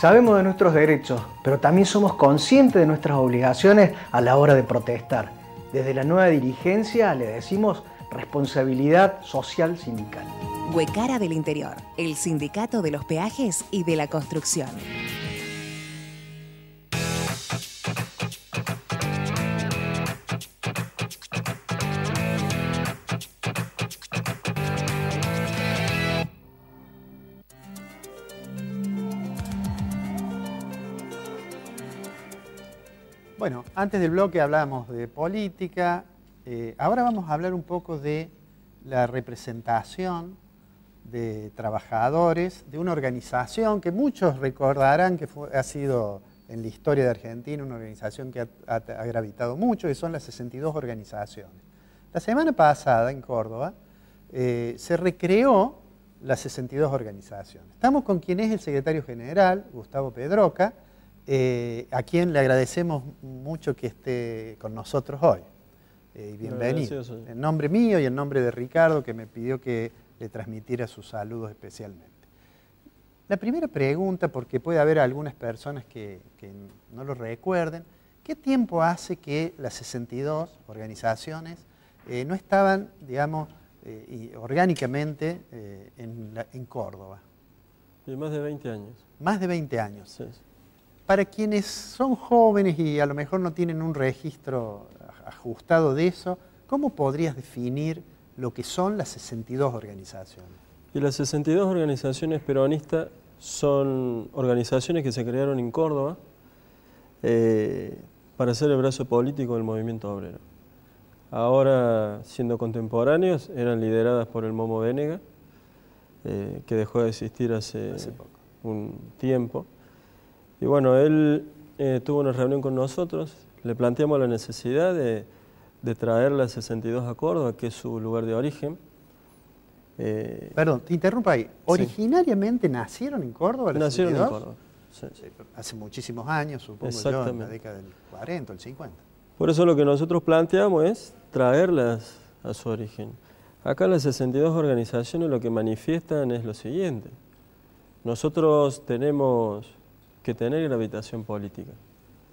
Sabemos de nuestros derechos, pero también somos conscientes de nuestras obligaciones a la hora de protestar. Desde la nueva dirigencia le decimos responsabilidad social sindical. Huecara del Interior, el sindicato de los peajes y de la construcción. Bueno, antes del bloque hablábamos de política, eh, ahora vamos a hablar un poco de la representación de trabajadores de una organización que muchos recordarán que ha sido en la historia de Argentina una organización que ha, gravitado mucho, y son las 62 organizaciones. La semana pasada en Córdoba eh, se recreó las 62 organizaciones. Estamos con quien es el secretario general, Gustavo Pedroca, eh, a quien le agradecemos mucho que esté con nosotros hoy. Eh, bienvenido. En nombre mío y en nombre de Ricardo, que me pidió que le transmitiera sus saludos especialmente. La primera pregunta, porque puede haber algunas personas que, no lo recuerden, ¿qué tiempo hace que las 62 organizaciones eh, no estaban, digamos, eh, orgánicamente en, Córdoba? más de 20 años. Más de 20 años. sí para quienes son jóvenes y a lo mejor no tienen un registro ajustado de eso, ¿cómo podrías definir lo que son las 62 organizaciones? Y las 62 organizaciones peronistas son organizaciones que se crearon en Córdoba eh, para ser el brazo político del movimiento obrero. Ahora, siendo contemporáneos, eran lideradas por el Momo Venega, eh, que dejó de existir hace, un tiempo. Y bueno, él eh, tuvo una reunión con nosotros, le planteamos la necesidad de, traer las 62 a Córdoba, que es su lugar de origen. Eh, Perdón, te interrumpo ahí. ¿Originariamente nacieron en Córdoba? Nacieron en Córdoba. Eh, hace muchísimos años, supongo yo, en la década del 40 el 50. Por eso lo que nosotros planteamos es traerlas a su origen. Acá las 62 organizaciones lo que manifiestan es lo siguiente. Nosotros tenemos que tener gravitación política.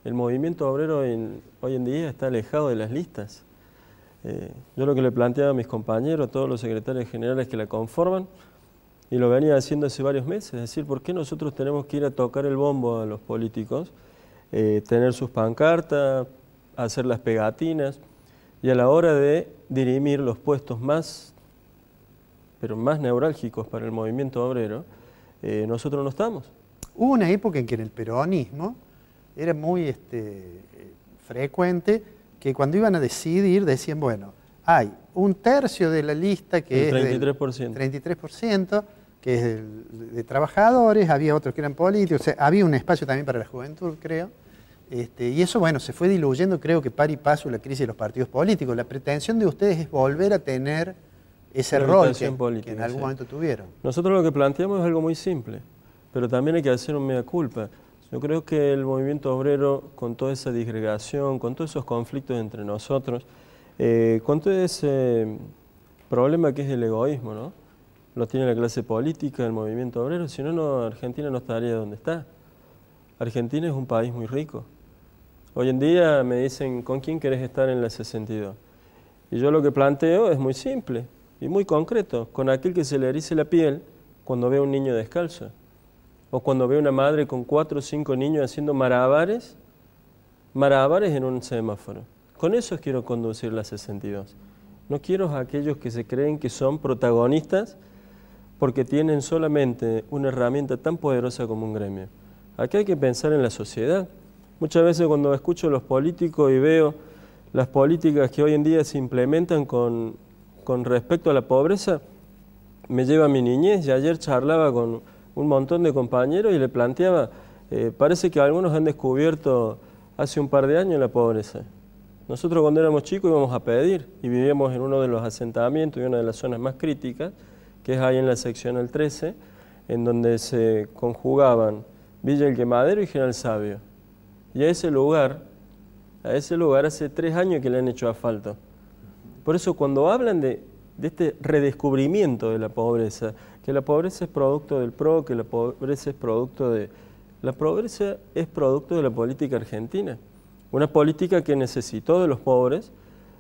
El movimiento obrero hoy en día está alejado de las listas. Eh, yo lo que le planteaba a mis compañeros, a todos los secretarios generales que la conforman, y lo venía haciendo hace varios meses, es decir, ¿por qué nosotros tenemos que ir a tocar el bombo a los políticos, eh, tener sus pancartas, hacer las pegatinas, y a la hora de dirimir los puestos más, pero más neurálgicos para el movimiento obrero, eh, nosotros no estamos? Hubo una época en que en el peronismo era muy este, frecuente que cuando iban a decidir decían, bueno, hay un tercio de la lista que es Del 33%, que es de trabajadores, había otros que eran políticos, había un espacio también para la juventud, creo. Este, y eso, bueno, se fue diluyendo, creo que par y paso, la crisis de los partidos políticos. La pretensión de ustedes es volver a tener ese rol que, en algún momento tuvieron. Nosotros lo que planteamos es algo muy simple pero también hay que hacer un mea culpa. Yo creo que el movimiento obrero, con toda esa disgregación, con todos esos conflictos entre nosotros, eh, con todo ese mm, problema que es el egoísmo, ¿no? Lo tiene la clase política, el movimiento obrero, si no, no, Argentina no estaría donde está. Argentina es un país muy rico. Hoy en día me dicen, ¿con quién querés estar en la 62? Y yo lo que planteo es muy simple y muy concreto, con aquel que se le erice la piel cuando ve a un niño descalzo o cuando veo una madre con cuatro o cinco niños haciendo maravares maravares en un semáforo. Con eso quiero conducir la 62. No quiero a aquellos que se creen que son protagonistas porque tienen solamente una herramienta tan poderosa como un gremio. Aquí hay que pensar en la sociedad. Muchas veces cuando escucho a los políticos y veo las políticas que hoy en día se implementan con, con respecto a la pobreza, me lleva a mi niñez y ayer charlaba con un montón de compañeros y le planteaba, eh, parece que algunos han descubierto hace un par de años la pobreza. Nosotros cuando éramos chicos íbamos a pedir y vivíamos en uno de los asentamientos y una de las zonas más críticas, que es ahí en la sección al 13, en donde se conjugaban Villa El Quemadero y General Sabio. Y a ese lugar, a ese lugar hace tres años que le han hecho asfalto. Por eso cuando hablan de, de este redescubrimiento de la pobreza que la pobreza es producto del PRO, que la pobreza es producto de... La pobreza es producto de la política argentina, una política que necesitó de los pobres,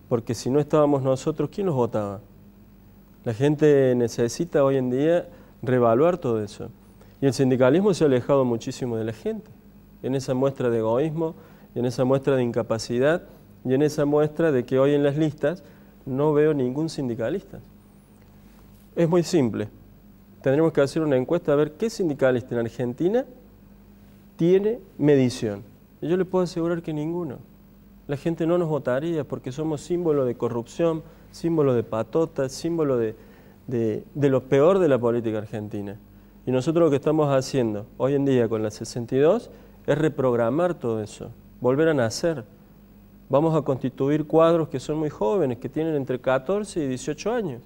porque si no estábamos nosotros, ¿quién los votaba? La gente necesita hoy en día revaluar todo eso. Y el sindicalismo se ha alejado muchísimo de la gente, en esa muestra de egoísmo, en esa muestra de incapacidad y en esa muestra de que hoy en las listas no veo ningún sindicalista. Es muy simple tendremos que hacer una encuesta a ver qué sindicalista en Argentina tiene medición. Y yo le puedo asegurar que ninguno. La gente no nos votaría porque somos símbolo de corrupción, símbolo de patota, símbolo de, de lo peor de la política argentina. Y nosotros lo que estamos haciendo hoy en día con la 62 es reprogramar todo eso, volver a nacer. Vamos a constituir cuadros que son muy jóvenes, que tienen entre 14 y 18 años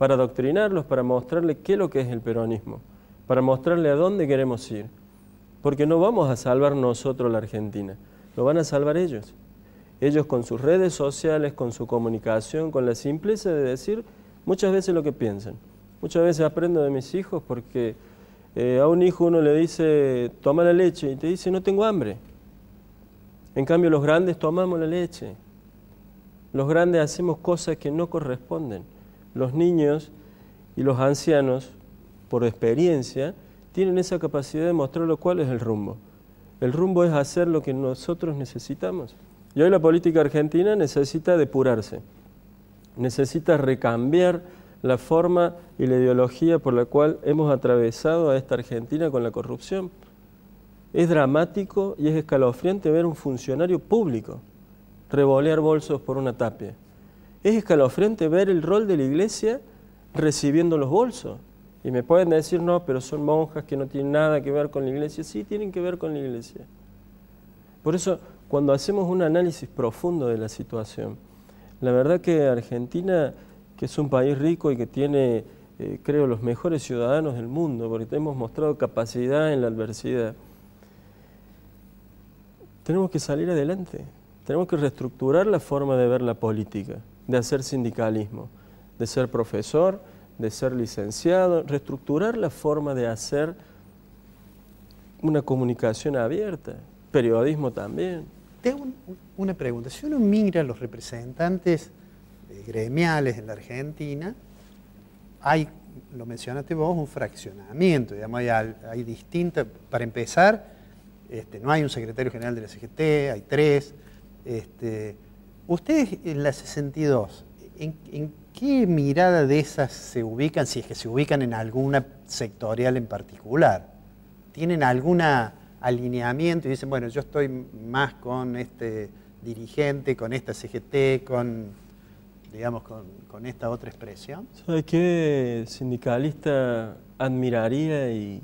para adoctrinarlos, para mostrarles qué es lo que es el peronismo, para mostrarle a dónde queremos ir. Porque no vamos a salvar nosotros la Argentina, lo van a salvar ellos. Ellos con sus redes sociales, con su comunicación, con la simpleza de decir muchas veces lo que piensan. Muchas veces aprendo de mis hijos porque eh, a un hijo uno le dice, toma la leche, y te dice, no tengo hambre. En cambio, los grandes tomamos la leche. Los grandes hacemos cosas que no corresponden los niños y los ancianos, por experiencia, tienen esa capacidad de mostrar lo cual es el rumbo. El rumbo es hacer lo que nosotros necesitamos. Y hoy la política argentina necesita depurarse, necesita recambiar la forma y la ideología por la cual hemos atravesado a esta Argentina con la corrupción. Es dramático y es escalofriante ver un funcionario público revolear bolsos por una tapia. Es escalofriante ver el rol de la iglesia recibiendo los bolsos. Y me pueden decir, no, pero son monjas que no tienen nada que ver con la iglesia. Sí, tienen que ver con la iglesia. Por eso, cuando hacemos un análisis profundo de la situación, la verdad que Argentina, que es un país rico y que tiene, eh, creo, los mejores ciudadanos del mundo, porque hemos mostrado capacidad en la adversidad, tenemos que salir adelante, tenemos que reestructurar la forma de ver la política de hacer sindicalismo, de ser profesor, de ser licenciado, reestructurar la forma de hacer una comunicación abierta, periodismo también. Tengo una pregunta. Si uno mira a los representantes eh, gremiales en la Argentina, hay, lo mencionaste vos, un fraccionamiento, digamos, hay, hay distintas, para empezar, este, no hay un secretario general de la CGT, hay tres, este, Ustedes en la 62, ¿en, qué mirada de esas se ubican, si es que se ubican en alguna sectorial en particular? ¿Tienen algún alineamiento y dicen, bueno, yo estoy más con este dirigente, con esta CGT, con, digamos, con, esta otra expresión? ¿Sabe qué sindicalista admiraría y,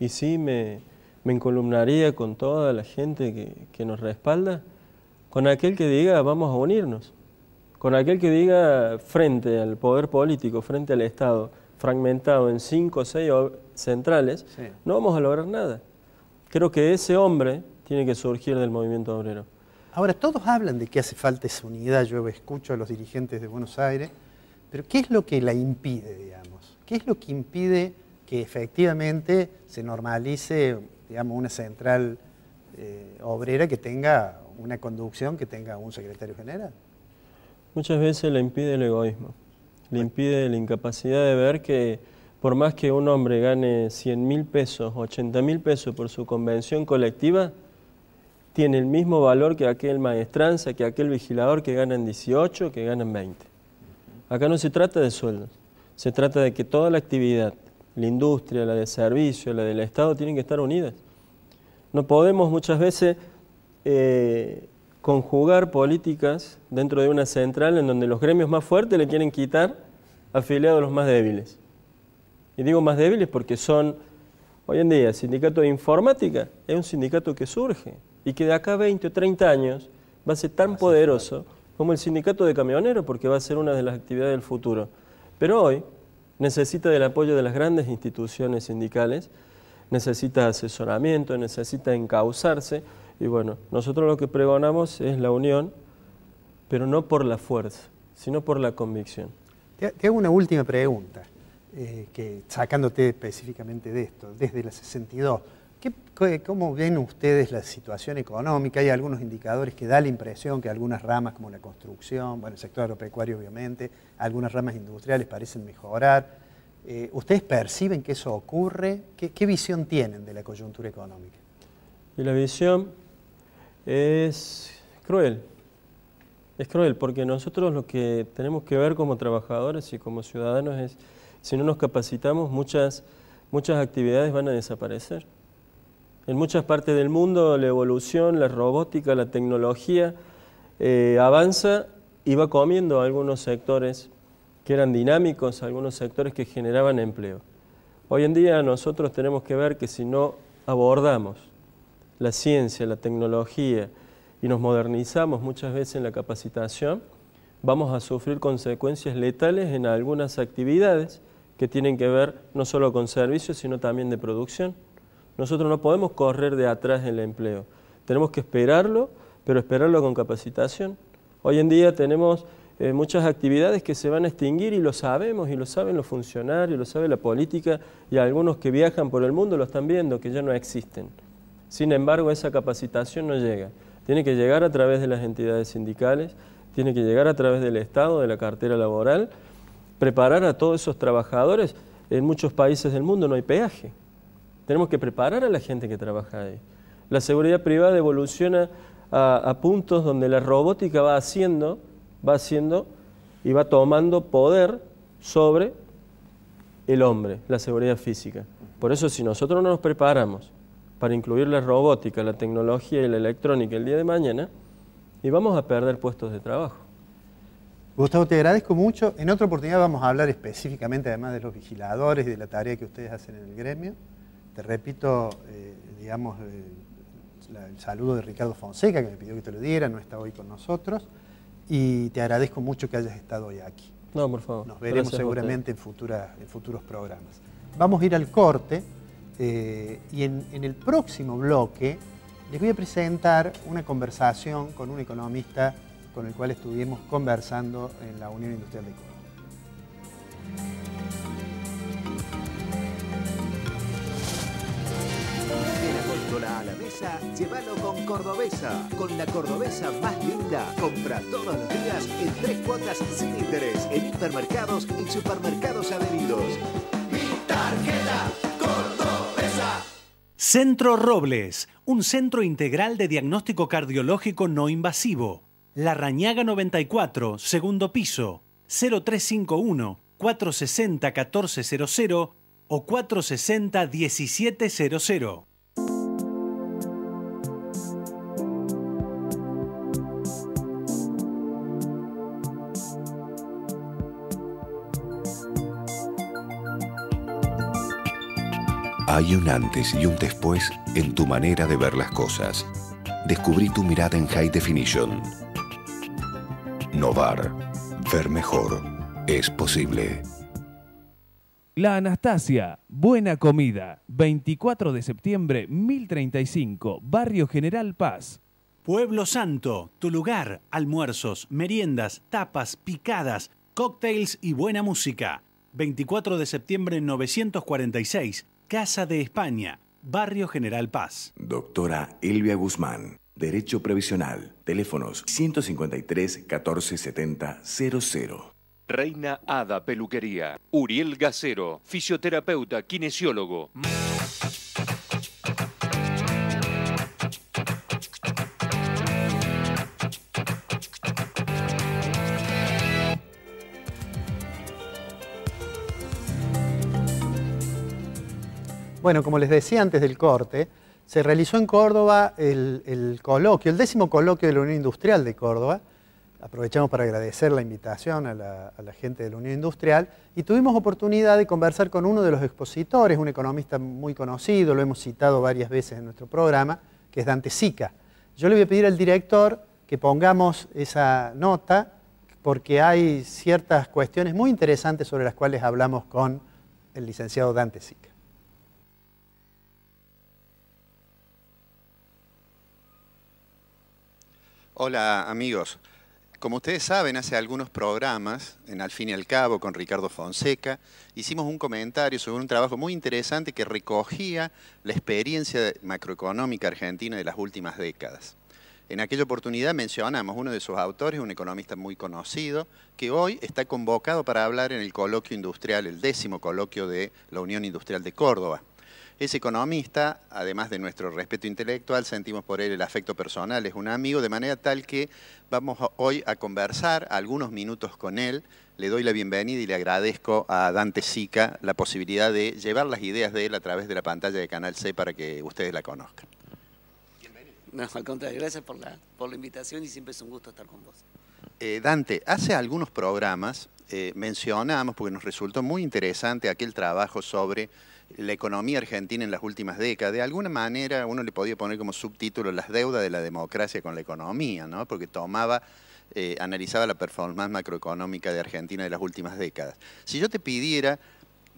y sí me, encolumnaría con toda la gente que nos respalda? con aquel que diga vamos a unirnos, con aquel que diga frente al poder político, frente al Estado, fragmentado en cinco o seis centrales, no vamos a lograr nada. Creo que ese hombre tiene que surgir del movimiento obrero. Ahora, todos hablan de que hace falta esa unidad, yo escucho a los dirigentes de Buenos Aires, pero ¿qué es lo que la impide, digamos? ¿Qué es lo que impide que efectivamente se normalice, digamos, una central eh, obrera que tenga una conducción que tenga un secretario general. Muchas veces le impide el egoísmo, le impide la incapacidad de ver que por más que un hombre gane 100 mil pesos, 80 mil pesos por su convención colectiva, tiene el mismo valor que aquel maestranza, que aquel vigilador que gana en 18, que gana en 20. Acá no se trata de sueldos, se trata de que toda la actividad, la industria, la de servicio, la del Estado, tienen que estar unidas. No podemos muchas veces eh, conjugar políticas dentro de una central en donde los gremios más fuertes le quieren quitar afiliados a los más débiles. Y digo más débiles porque son, hoy en día, sindicato de informática es un sindicato que surge y que de acá a 20 o 30 años va a ser tan poderoso como el sindicato de camioneros porque va a ser una de las actividades del futuro. Pero hoy necesita del apoyo de las grandes instituciones sindicales, necesita asesoramiento, necesita encauzarse y bueno, nosotros lo que pregonamos es la unión, pero no por la fuerza, sino por la convicción. Te, hago una última pregunta, eh, que sacándote específicamente de esto, desde la 62. ¿Cómo ven ustedes la situación económica? Hay algunos indicadores que da la impresión que algunas ramas como la construcción, bueno, el sector agropecuario obviamente, algunas ramas industriales parecen mejorar. Eh, ¿Ustedes perciben que eso ocurre? ¿Qué, ¿Qué visión tienen de la coyuntura económica? Y la visión es cruel. Es cruel porque nosotros lo que tenemos que ver como trabajadores y como ciudadanos es, si no nos capacitamos, muchas, actividades van a desaparecer. En muchas partes del mundo la evolución, la robótica, la tecnología eh, avanza y va comiendo algunos sectores que eran dinámicos, algunos sectores que generaban empleo. Hoy en día nosotros tenemos que ver que si no abordamos la ciencia, la tecnología y nos modernizamos muchas veces en la capacitación, vamos a sufrir consecuencias letales en algunas actividades que tienen que ver no solo con servicios, sino también de producción. Nosotros no podemos correr de atrás en el empleo. Tenemos que esperarlo, pero esperarlo con capacitación. Hoy en día tenemos eh, muchas actividades que se van a extinguir y lo sabemos, y lo saben los funcionarios, lo sabe la política, y algunos que viajan por el mundo lo están viendo, que ya no existen. Sin embargo, esa capacitación no llega. Tiene que llegar a través de las entidades sindicales, tiene que llegar a través del Estado, de la cartera laboral, preparar a todos esos trabajadores. En muchos países del mundo no hay peaje. Tenemos que preparar a la gente que trabaja ahí. La seguridad privada evoluciona a, a puntos donde la robótica va haciendo, va haciendo y va tomando poder sobre el hombre, la seguridad física. Por eso si nosotros no nos preparamos para incluir la robótica, la tecnología y la electrónica el día de mañana y vamos a perder puestos de trabajo. Gustavo, te agradezco mucho. En otra oportunidad vamos a hablar específicamente, además de los vigiladores y de la tarea que ustedes hacen en el gremio. Te repito, eh, digamos, el, saludo de Ricardo Fonseca, que me pidió que te lo diera, no está hoy con nosotros. Y te agradezco mucho que hayas estado hoy aquí. No, por favor. Nos veremos seguramente en, futura, en futuros programas. Vamos a ir al corte. Eh, y en, el próximo bloque les voy a presentar una conversación con un economista con el cual estuvimos conversando en la Unión Industrial de Córdoba. a la mesa, llévalo con Cordobesa. Con la Cordobesa más linda, compra todos los días en tres cuotas sin interés en hipermercados y supermercados avenidos. ¡Mi tarjeta! Centro Robles, un centro integral de diagnóstico cardiológico no invasivo. La Rañaga 94, segundo piso, 0351 460 1400 o 460 1700. Hay un antes y un después en tu manera de ver las cosas. Descubrí tu mirada en High Definition. Novar. Ver mejor. Es posible. La Anastasia, Buena Comida, 24 de septiembre 1035, Barrio General Paz. Pueblo Santo, tu lugar, almuerzos, meriendas, tapas, picadas, cócteles y buena música. 24 de septiembre 946, Casa de España, Barrio General Paz. Doctora Elvia Guzmán, Derecho Previsional, teléfonos 153 1470 00. Reina Ada Peluquería, Uriel Gacero, fisioterapeuta, kinesiólogo. Bueno, como les decía antes del corte, se realizó en Córdoba el, coloquio, el décimo coloquio de la Unión Industrial de Córdoba. Aprovechamos para agradecer la invitación a la, a la, gente de la Unión Industrial y tuvimos oportunidad de conversar con uno de los expositores, un economista muy conocido, lo hemos citado varias veces en nuestro programa, que es Dante Sica. Yo le voy a pedir al director que pongamos esa nota porque hay ciertas cuestiones muy interesantes sobre las cuales hablamos con el licenciado Dante Sica. Hola amigos. Como ustedes saben, hace algunos programas, en Al fin y al cabo, con Ricardo Fonseca, hicimos un comentario sobre un trabajo muy interesante que recogía la experiencia macroeconómica argentina de las últimas décadas. En aquella oportunidad mencionamos uno de sus autores, un economista muy conocido, que hoy está convocado para hablar en el coloquio industrial, el décimo coloquio de la Unión Industrial de Córdoba. Es economista, además de nuestro respeto intelectual, sentimos por él el afecto personal, es un amigo, de manera tal que vamos hoy a conversar algunos minutos con él. Le doy la bienvenida y le agradezco a Dante Sica la posibilidad de llevar las ideas de él a través de la pantalla de Canal C para que ustedes la conozcan. Bienvenido. No, gracias por la, por la invitación y siempre es un gusto estar con vos. Eh, Dante, hace algunos programas eh, mencionamos, porque nos resultó muy interesante aquel trabajo sobre la economía argentina en las últimas décadas. De alguna manera uno le podía poner como subtítulo las deudas de la democracia con la economía, ¿no? porque tomaba, eh, analizaba la performance macroeconómica de Argentina de las últimas décadas. Si yo te pidiera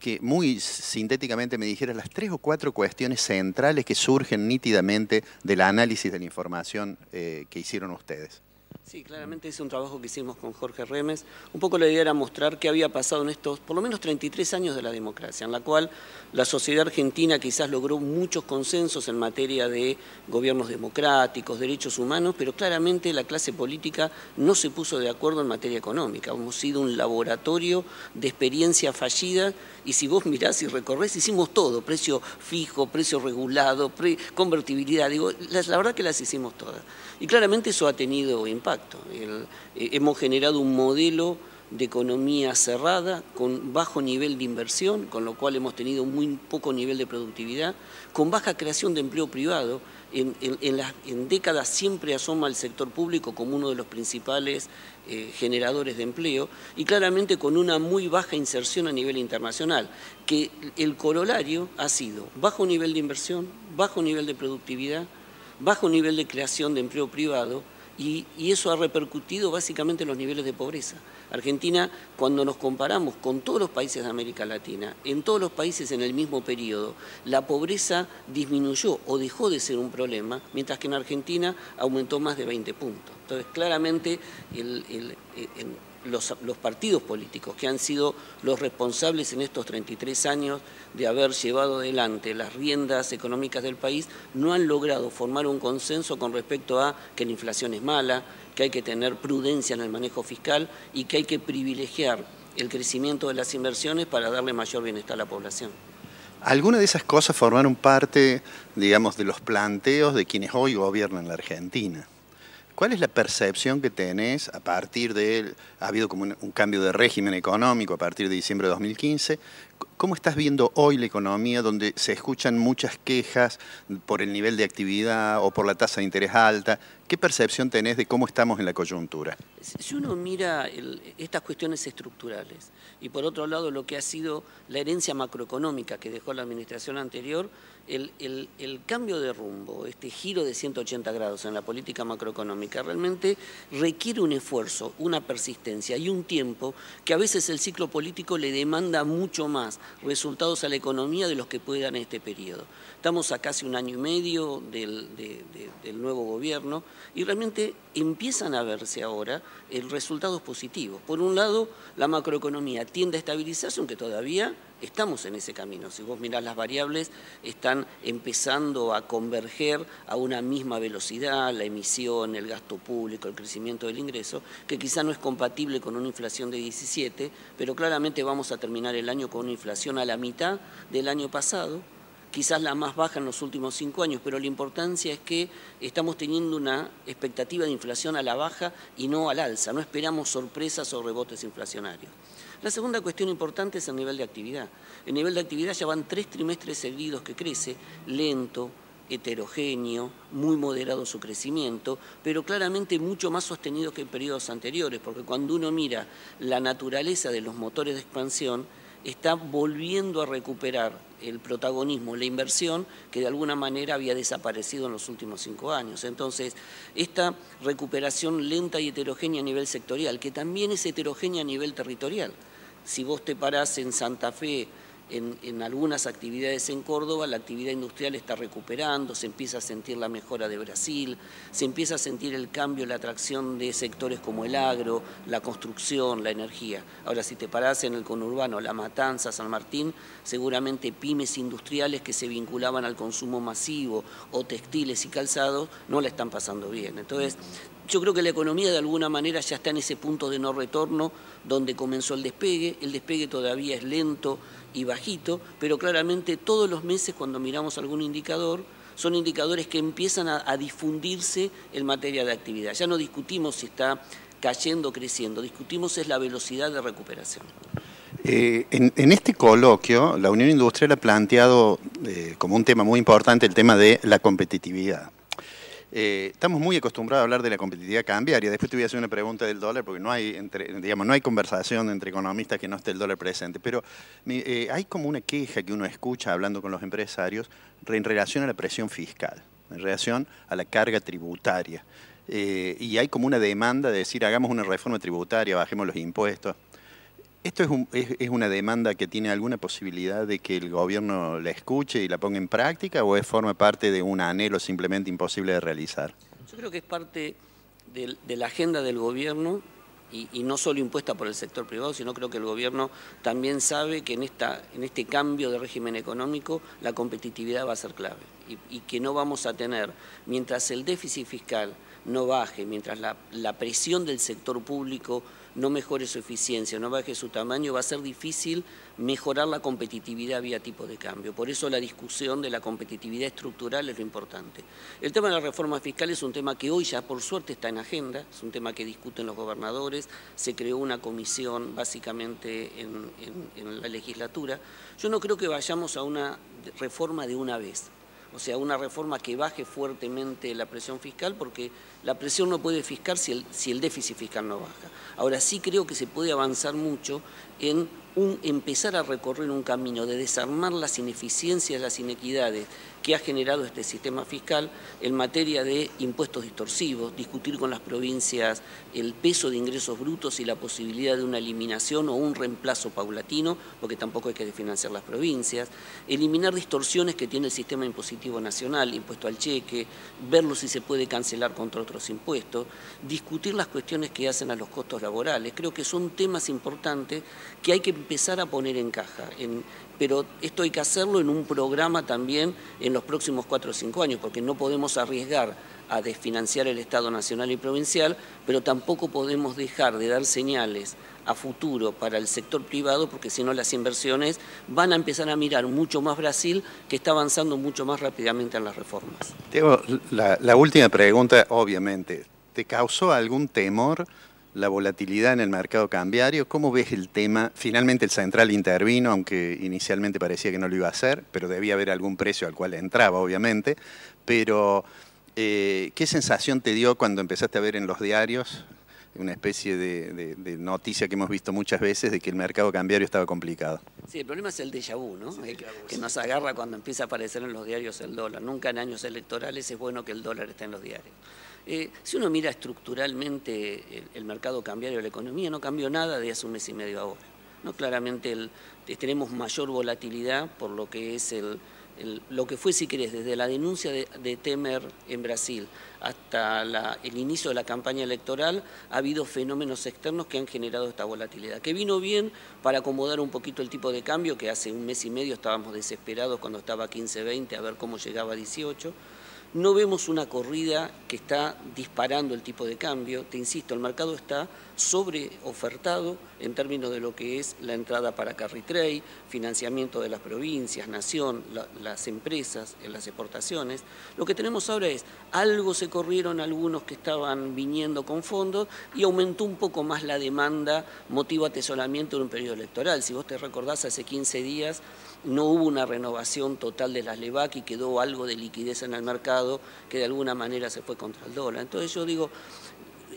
que muy sintéticamente me dijeras las tres o cuatro cuestiones centrales que surgen nítidamente del análisis de la información eh, que hicieron ustedes. Sí, claramente es un trabajo que hicimos con Jorge Remes. Un poco la idea era mostrar qué había pasado en estos, por lo menos 33 años de la democracia, en la cual la sociedad argentina quizás logró muchos consensos en materia de gobiernos democráticos, derechos humanos, pero claramente la clase política no se puso de acuerdo en materia económica. Hemos sido un laboratorio de experiencia fallida y si vos mirás y recorres, hicimos todo, precio fijo, precio regulado, convertibilidad, digo, la verdad que las hicimos todas. Y claramente eso ha tenido impacto. Eh, hemos generado un modelo de economía cerrada, con bajo nivel de inversión, con lo cual hemos tenido muy poco nivel de productividad, con baja creación de empleo privado. En, décadas siempre asoma el sector público como uno de los principales eh, generadores de empleo y claramente con una muy baja inserción a nivel internacional, que el corolario ha sido bajo nivel de inversión, bajo nivel de productividad, bajo nivel de creación de empleo privado y, eso ha repercutido básicamente en los niveles de pobreza. Argentina, cuando nos comparamos con todos los países de América Latina, en todos los países en el mismo periodo, la pobreza disminuyó o dejó de ser un problema, mientras que en Argentina aumentó más de 20 puntos. Entonces, claramente, el, eh, los, partidos políticos que han sido los responsables en estos 33 años de haber llevado adelante las riendas económicas del país, no han logrado formar un consenso con respecto a que la inflación es mala, que hay que tener prudencia en el manejo fiscal y que hay que privilegiar el crecimiento de las inversiones para darle mayor bienestar a la población. ¿Alguna de esas cosas formaron parte, digamos, de los planteos de quienes hoy gobiernan la Argentina? ¿Cuál es la percepción que tenés a partir de, ha habido como un, cambio de régimen económico a partir de diciembre de 2015? ¿Cómo estás viendo hoy la economía donde se escuchan muchas quejas por el nivel de actividad o por la tasa de interés alta? ¿Qué percepción tenés de cómo estamos en la coyuntura? Si uno mira estas cuestiones estructurales y por otro lado lo que ha sido la herencia macroeconómica que dejó la administración anterior, el, cambio de rumbo, este giro de 180 grados en la política macroeconómica, realmente requiere un esfuerzo, una persistencia y un tiempo que a veces el ciclo político le demanda mucho más resultados a la economía de los que puede en este periodo. Estamos a casi un año y medio del, del nuevo gobierno y realmente empiezan a verse ahora eh, resultados positivos. Por un lado, la macroeconomía tiende a estabilizarse, aunque todavía Estamos en ese camino. Si vos mirás las variables, están empezando a converger a una misma velocidad, la emisión, el gasto público, el crecimiento del ingreso, que quizá no es compatible con una inflación de 17, pero claramente vamos a terminar el año con una inflación a la mitad del año pasado, quizás la más baja en los últimos cinco años, pero la importancia es que estamos teniendo una expectativa de inflación a la baja y no al alza, no esperamos sorpresas o rebotes inflacionarios. La segunda cuestión importante es el nivel de actividad. El nivel de actividad ya van tres trimestres seguidos que crece, lento, heterogéneo, muy moderado su crecimiento, pero claramente mucho más sostenido que en periodos anteriores, porque cuando uno mira la naturaleza de los motores de expansión, está volviendo a recuperar el protagonismo, la inversión que de alguna manera había desaparecido en los últimos cinco años. Entonces, esta recuperación lenta y heterogénea a nivel sectorial, que también es heterogénea a nivel territorial. Si vos te parás en Santa Fe, en, algunas actividades en Córdoba, la actividad industrial está recuperando, se empieza a sentir la mejora de Brasil, se empieza a sentir el cambio, la atracción de sectores como el agro, la construcción, la energía. Ahora, si te parás en el conurbano, La Matanza, San Martín, seguramente pymes industriales que se vinculaban al consumo masivo o textiles y calzados no la están pasando bien. Entonces, yo creo que la economía de alguna manera ya está en ese punto de no retorno donde comenzó el despegue. El despegue todavía es lento, y bajito, pero claramente todos los meses cuando miramos algún indicador, son indicadores que empiezan a, difundirse en materia de actividad. Ya no discutimos si está cayendo o creciendo, discutimos es la velocidad de recuperación. Eh, en, este coloquio, la Unión Industrial ha planteado eh, como un tema muy importante el tema de la competitividad. Eh, estamos muy acostumbrados a hablar de la competitividad cambiaria. Después te voy a hacer una pregunta del dólar, porque no hay, digamos, no hay conversación entre economistas que no esté el dólar presente. Pero eh, hay como una queja que uno escucha hablando con los empresarios en relación a la presión fiscal, en relación a la carga tributaria. Eh, y hay como una demanda de decir, hagamos una reforma tributaria, bajemos los impuestos. ¿Esto es, una demanda que tiene alguna posibilidad de que el gobierno la escuche y la ponga en práctica o es forma parte de un anhelo simplemente imposible de realizar? Yo creo que es parte de, la agenda del gobierno y, no solo impuesta por el sector privado, sino creo que el gobierno también sabe que en, esta, en este cambio de régimen económico la competitividad va a ser clave y, que no vamos a tener, mientras el déficit fiscal no baje, mientras la, la presión del sector público no mejore su eficiencia, no baje su tamaño, va a ser difícil mejorar la competitividad vía tipo de cambio. Por eso la discusión de la competitividad estructural es lo importante. El tema de la reforma fiscal es un tema que hoy ya por suerte está en agenda, es un tema que discuten los gobernadores, se creó una comisión básicamente en, en la legislatura. Yo no creo que vayamos a una reforma de una vez o sea, una reforma que baje fuertemente la presión fiscal, porque la presión no puede fiscar si el, si el déficit fiscal no baja. Ahora sí creo que se puede avanzar mucho en un, empezar a recorrer un camino de desarmar las ineficiencias, las inequidades, que ha generado este sistema fiscal en materia de impuestos distorsivos, discutir con las provincias el peso de ingresos brutos y la posibilidad de una eliminación o un reemplazo paulatino, porque tampoco hay que desfinanciar las provincias, eliminar distorsiones que tiene el sistema impositivo nacional, impuesto al cheque, verlo si se puede cancelar contra otros impuestos, discutir las cuestiones que hacen a los costos laborales. Creo que son temas importantes que hay que empezar a poner en caja, pero esto hay que hacerlo en un programa también en los próximos cuatro o cinco años, porque no podemos arriesgar a desfinanciar el Estado Nacional y Provincial, pero tampoco podemos dejar de dar señales a futuro para el sector privado, porque si no las inversiones van a empezar a mirar mucho más Brasil, que está avanzando mucho más rápidamente en las reformas. Tengo la última pregunta, obviamente, ¿te causó algún temor? la volatilidad en el mercado cambiario. ¿Cómo ves el tema? Finalmente el central intervino, aunque inicialmente parecía que no lo iba a hacer, pero debía haber algún precio al cual entraba, obviamente. Pero, eh, ¿qué sensación te dio cuando empezaste a ver en los diarios una especie de, noticia que hemos visto muchas veces de que el mercado cambiario estaba complicado. Sí, el problema es el déjà vu, ¿no? que nos agarra cuando empieza a aparecer en los diarios el dólar. Nunca en años electorales es bueno que el dólar esté en los diarios. Eh, si uno mira estructuralmente el, mercado cambiario de la economía, no cambió nada de hace un mes y medio ahora. ¿no? Claramente tenemos mayor volatilidad por lo que es lo que fue, si querés, desde la denuncia de, Temer en Brasil hasta el inicio de la campaña electoral, ha habido fenómenos externos que han generado esta volatilidad, que vino bien para acomodar un poquito el tipo de cambio, que hace un mes y medio estábamos desesperados cuando estaba 15-20 a ver cómo llegaba a 18 no vemos una corrida que está disparando el tipo de cambio. Te insisto, el mercado está sobreofertado en términos de lo que es la entrada para carry trade, financiamiento de las provincias, nación, las empresas, eh, las exportaciones. Lo que tenemos ahora es algo se corrieron algunos que estaban viniendo con fondos y aumentó un poco más la demanda motivo atesoramiento en un periodo electoral. Si vos te recordás, hace 15 días no hubo una renovación total de las LEVAC y quedó algo de liquidez en el mercado que de alguna manera se fue contra el dólar. Entonces yo digo,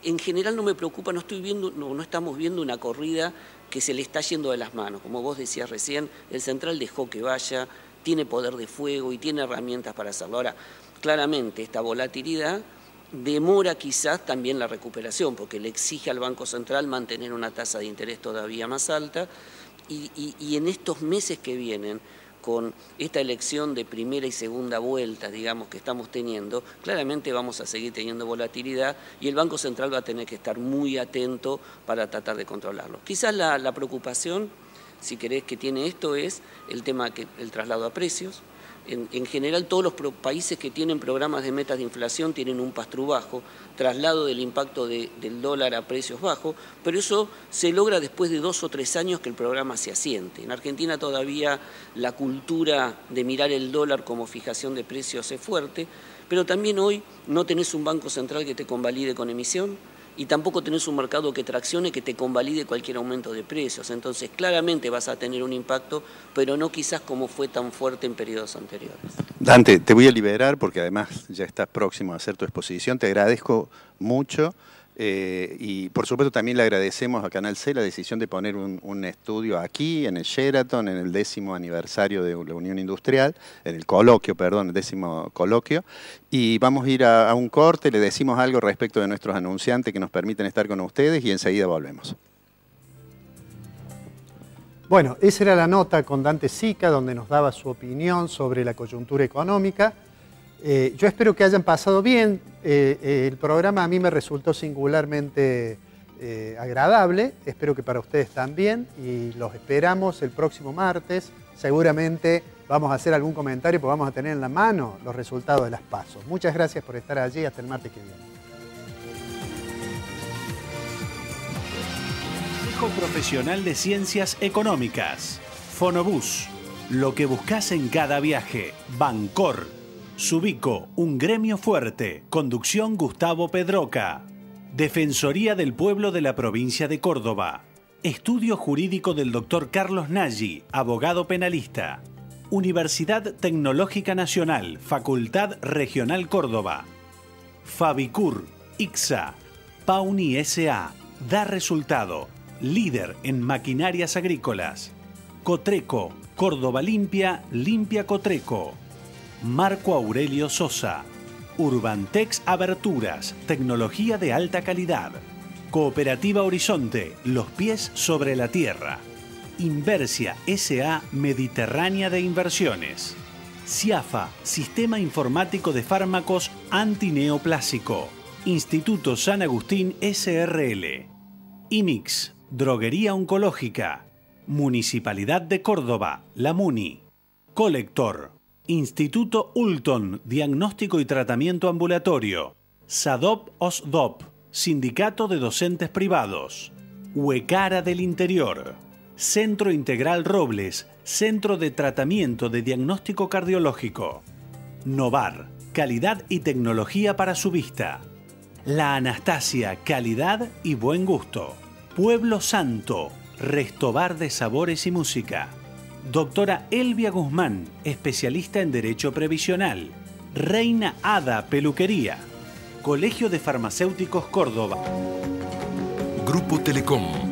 en general no me preocupa, no estoy viendo, no estamos viendo una corrida que se le está yendo de las manos. Como vos decías recién, el central dejó que vaya, tiene poder de fuego y tiene herramientas para hacerlo. Ahora, claramente esta volatilidad demora quizás también la recuperación, porque le exige al Banco Central mantener una tasa de interés todavía más alta y, en estos meses que vienen, con esta elección de primera y segunda vuelta, digamos, que estamos teniendo, claramente vamos a seguir teniendo volatilidad y el Banco Central va a tener que estar muy atento para tratar de controlarlo. Quizás la, preocupación, si querés, que tiene esto es el tema que el traslado a precios, en, general, todos los países que tienen programas de metas de inflación tienen un pastru bajo, traslado del impacto del dólar a precios bajos, pero eso se logra después de dos o tres años que el programa se asiente. En Argentina todavía la cultura de mirar el dólar como fijación de precios es fuerte, pero también hoy no tenés un banco central que te convalide con emisión, y tampoco tenés un mercado que traccione, que te convalide cualquier aumento de precios. Entonces, claramente vas a tener un impacto, pero no quizás como fue tan fuerte en periodos anteriores. Dante, te voy a liberar porque además ya estás próximo a hacer tu exposición. Te agradezco mucho. Eh, y por supuesto también le agradecemos a Canal C la decisión de poner un, estudio aquí, en el Sheraton, en el décimo aniversario de la Unión Industrial, en el coloquio, perdón, el décimo coloquio. Y vamos a ir a, un corte, le decimos algo respecto de nuestros anunciantes que nos permiten estar con ustedes y enseguida volvemos. Bueno, esa era la nota con Dante Sica, donde nos daba su opinión sobre la coyuntura económica. Eh, yo espero que hayan pasado bien eh, eh, el programa a mí me resultó singularmente eh, agradable, espero que para ustedes también y los esperamos el próximo martes. Seguramente vamos a hacer algún comentario porque vamos a tener en la mano los resultados de las pasos. Muchas gracias por estar allí, hasta el martes que viene. Profesional de Ciencias Económicas. Lo que buscas en cada viaje. Bancor. Subico, un gremio fuerte. Conducción Gustavo Pedroca. Defensoría del Pueblo de la Provincia de Córdoba. Estudio Jurídico del Dr. Carlos Nagy, abogado penalista. Universidad Tecnológica Nacional, Facultad Regional Córdoba. Fabicur, IXA, Pauni S.A. Da resultado. Líder en maquinarias agrícolas. Cotreco, Córdoba Limpia, Limpia Cotreco. Marco Aurelio Sosa. Urbantex Aberturas, tecnología de alta calidad. Cooperativa Horizonte, los pies sobre la tierra. Inversia SA Mediterránea de Inversiones. CIAFA, Sistema Informático de Fármacos Antineoplásico. Instituto San Agustín SRL. IMIX, Droguería Oncológica. Municipalidad de Córdoba, la MUNI. Colector, Instituto Ulton, Diagnóstico y Tratamiento Ambulatorio. SADOP OSDOP, Sindicato de Docentes Privados. Huecara del Interior. Centro Integral Robles, Centro de Tratamiento de Diagnóstico Cardiológico. Novar, calidad y tecnología para su vista. La Anastasia, calidad y buen gusto. Pueblo Santo, restobar de sabores y música doctora Elvia Guzmán, especialista en Derecho Previsional, Reina Ada Peluquería, Colegio de Farmacéuticos Córdoba. Grupo Telecom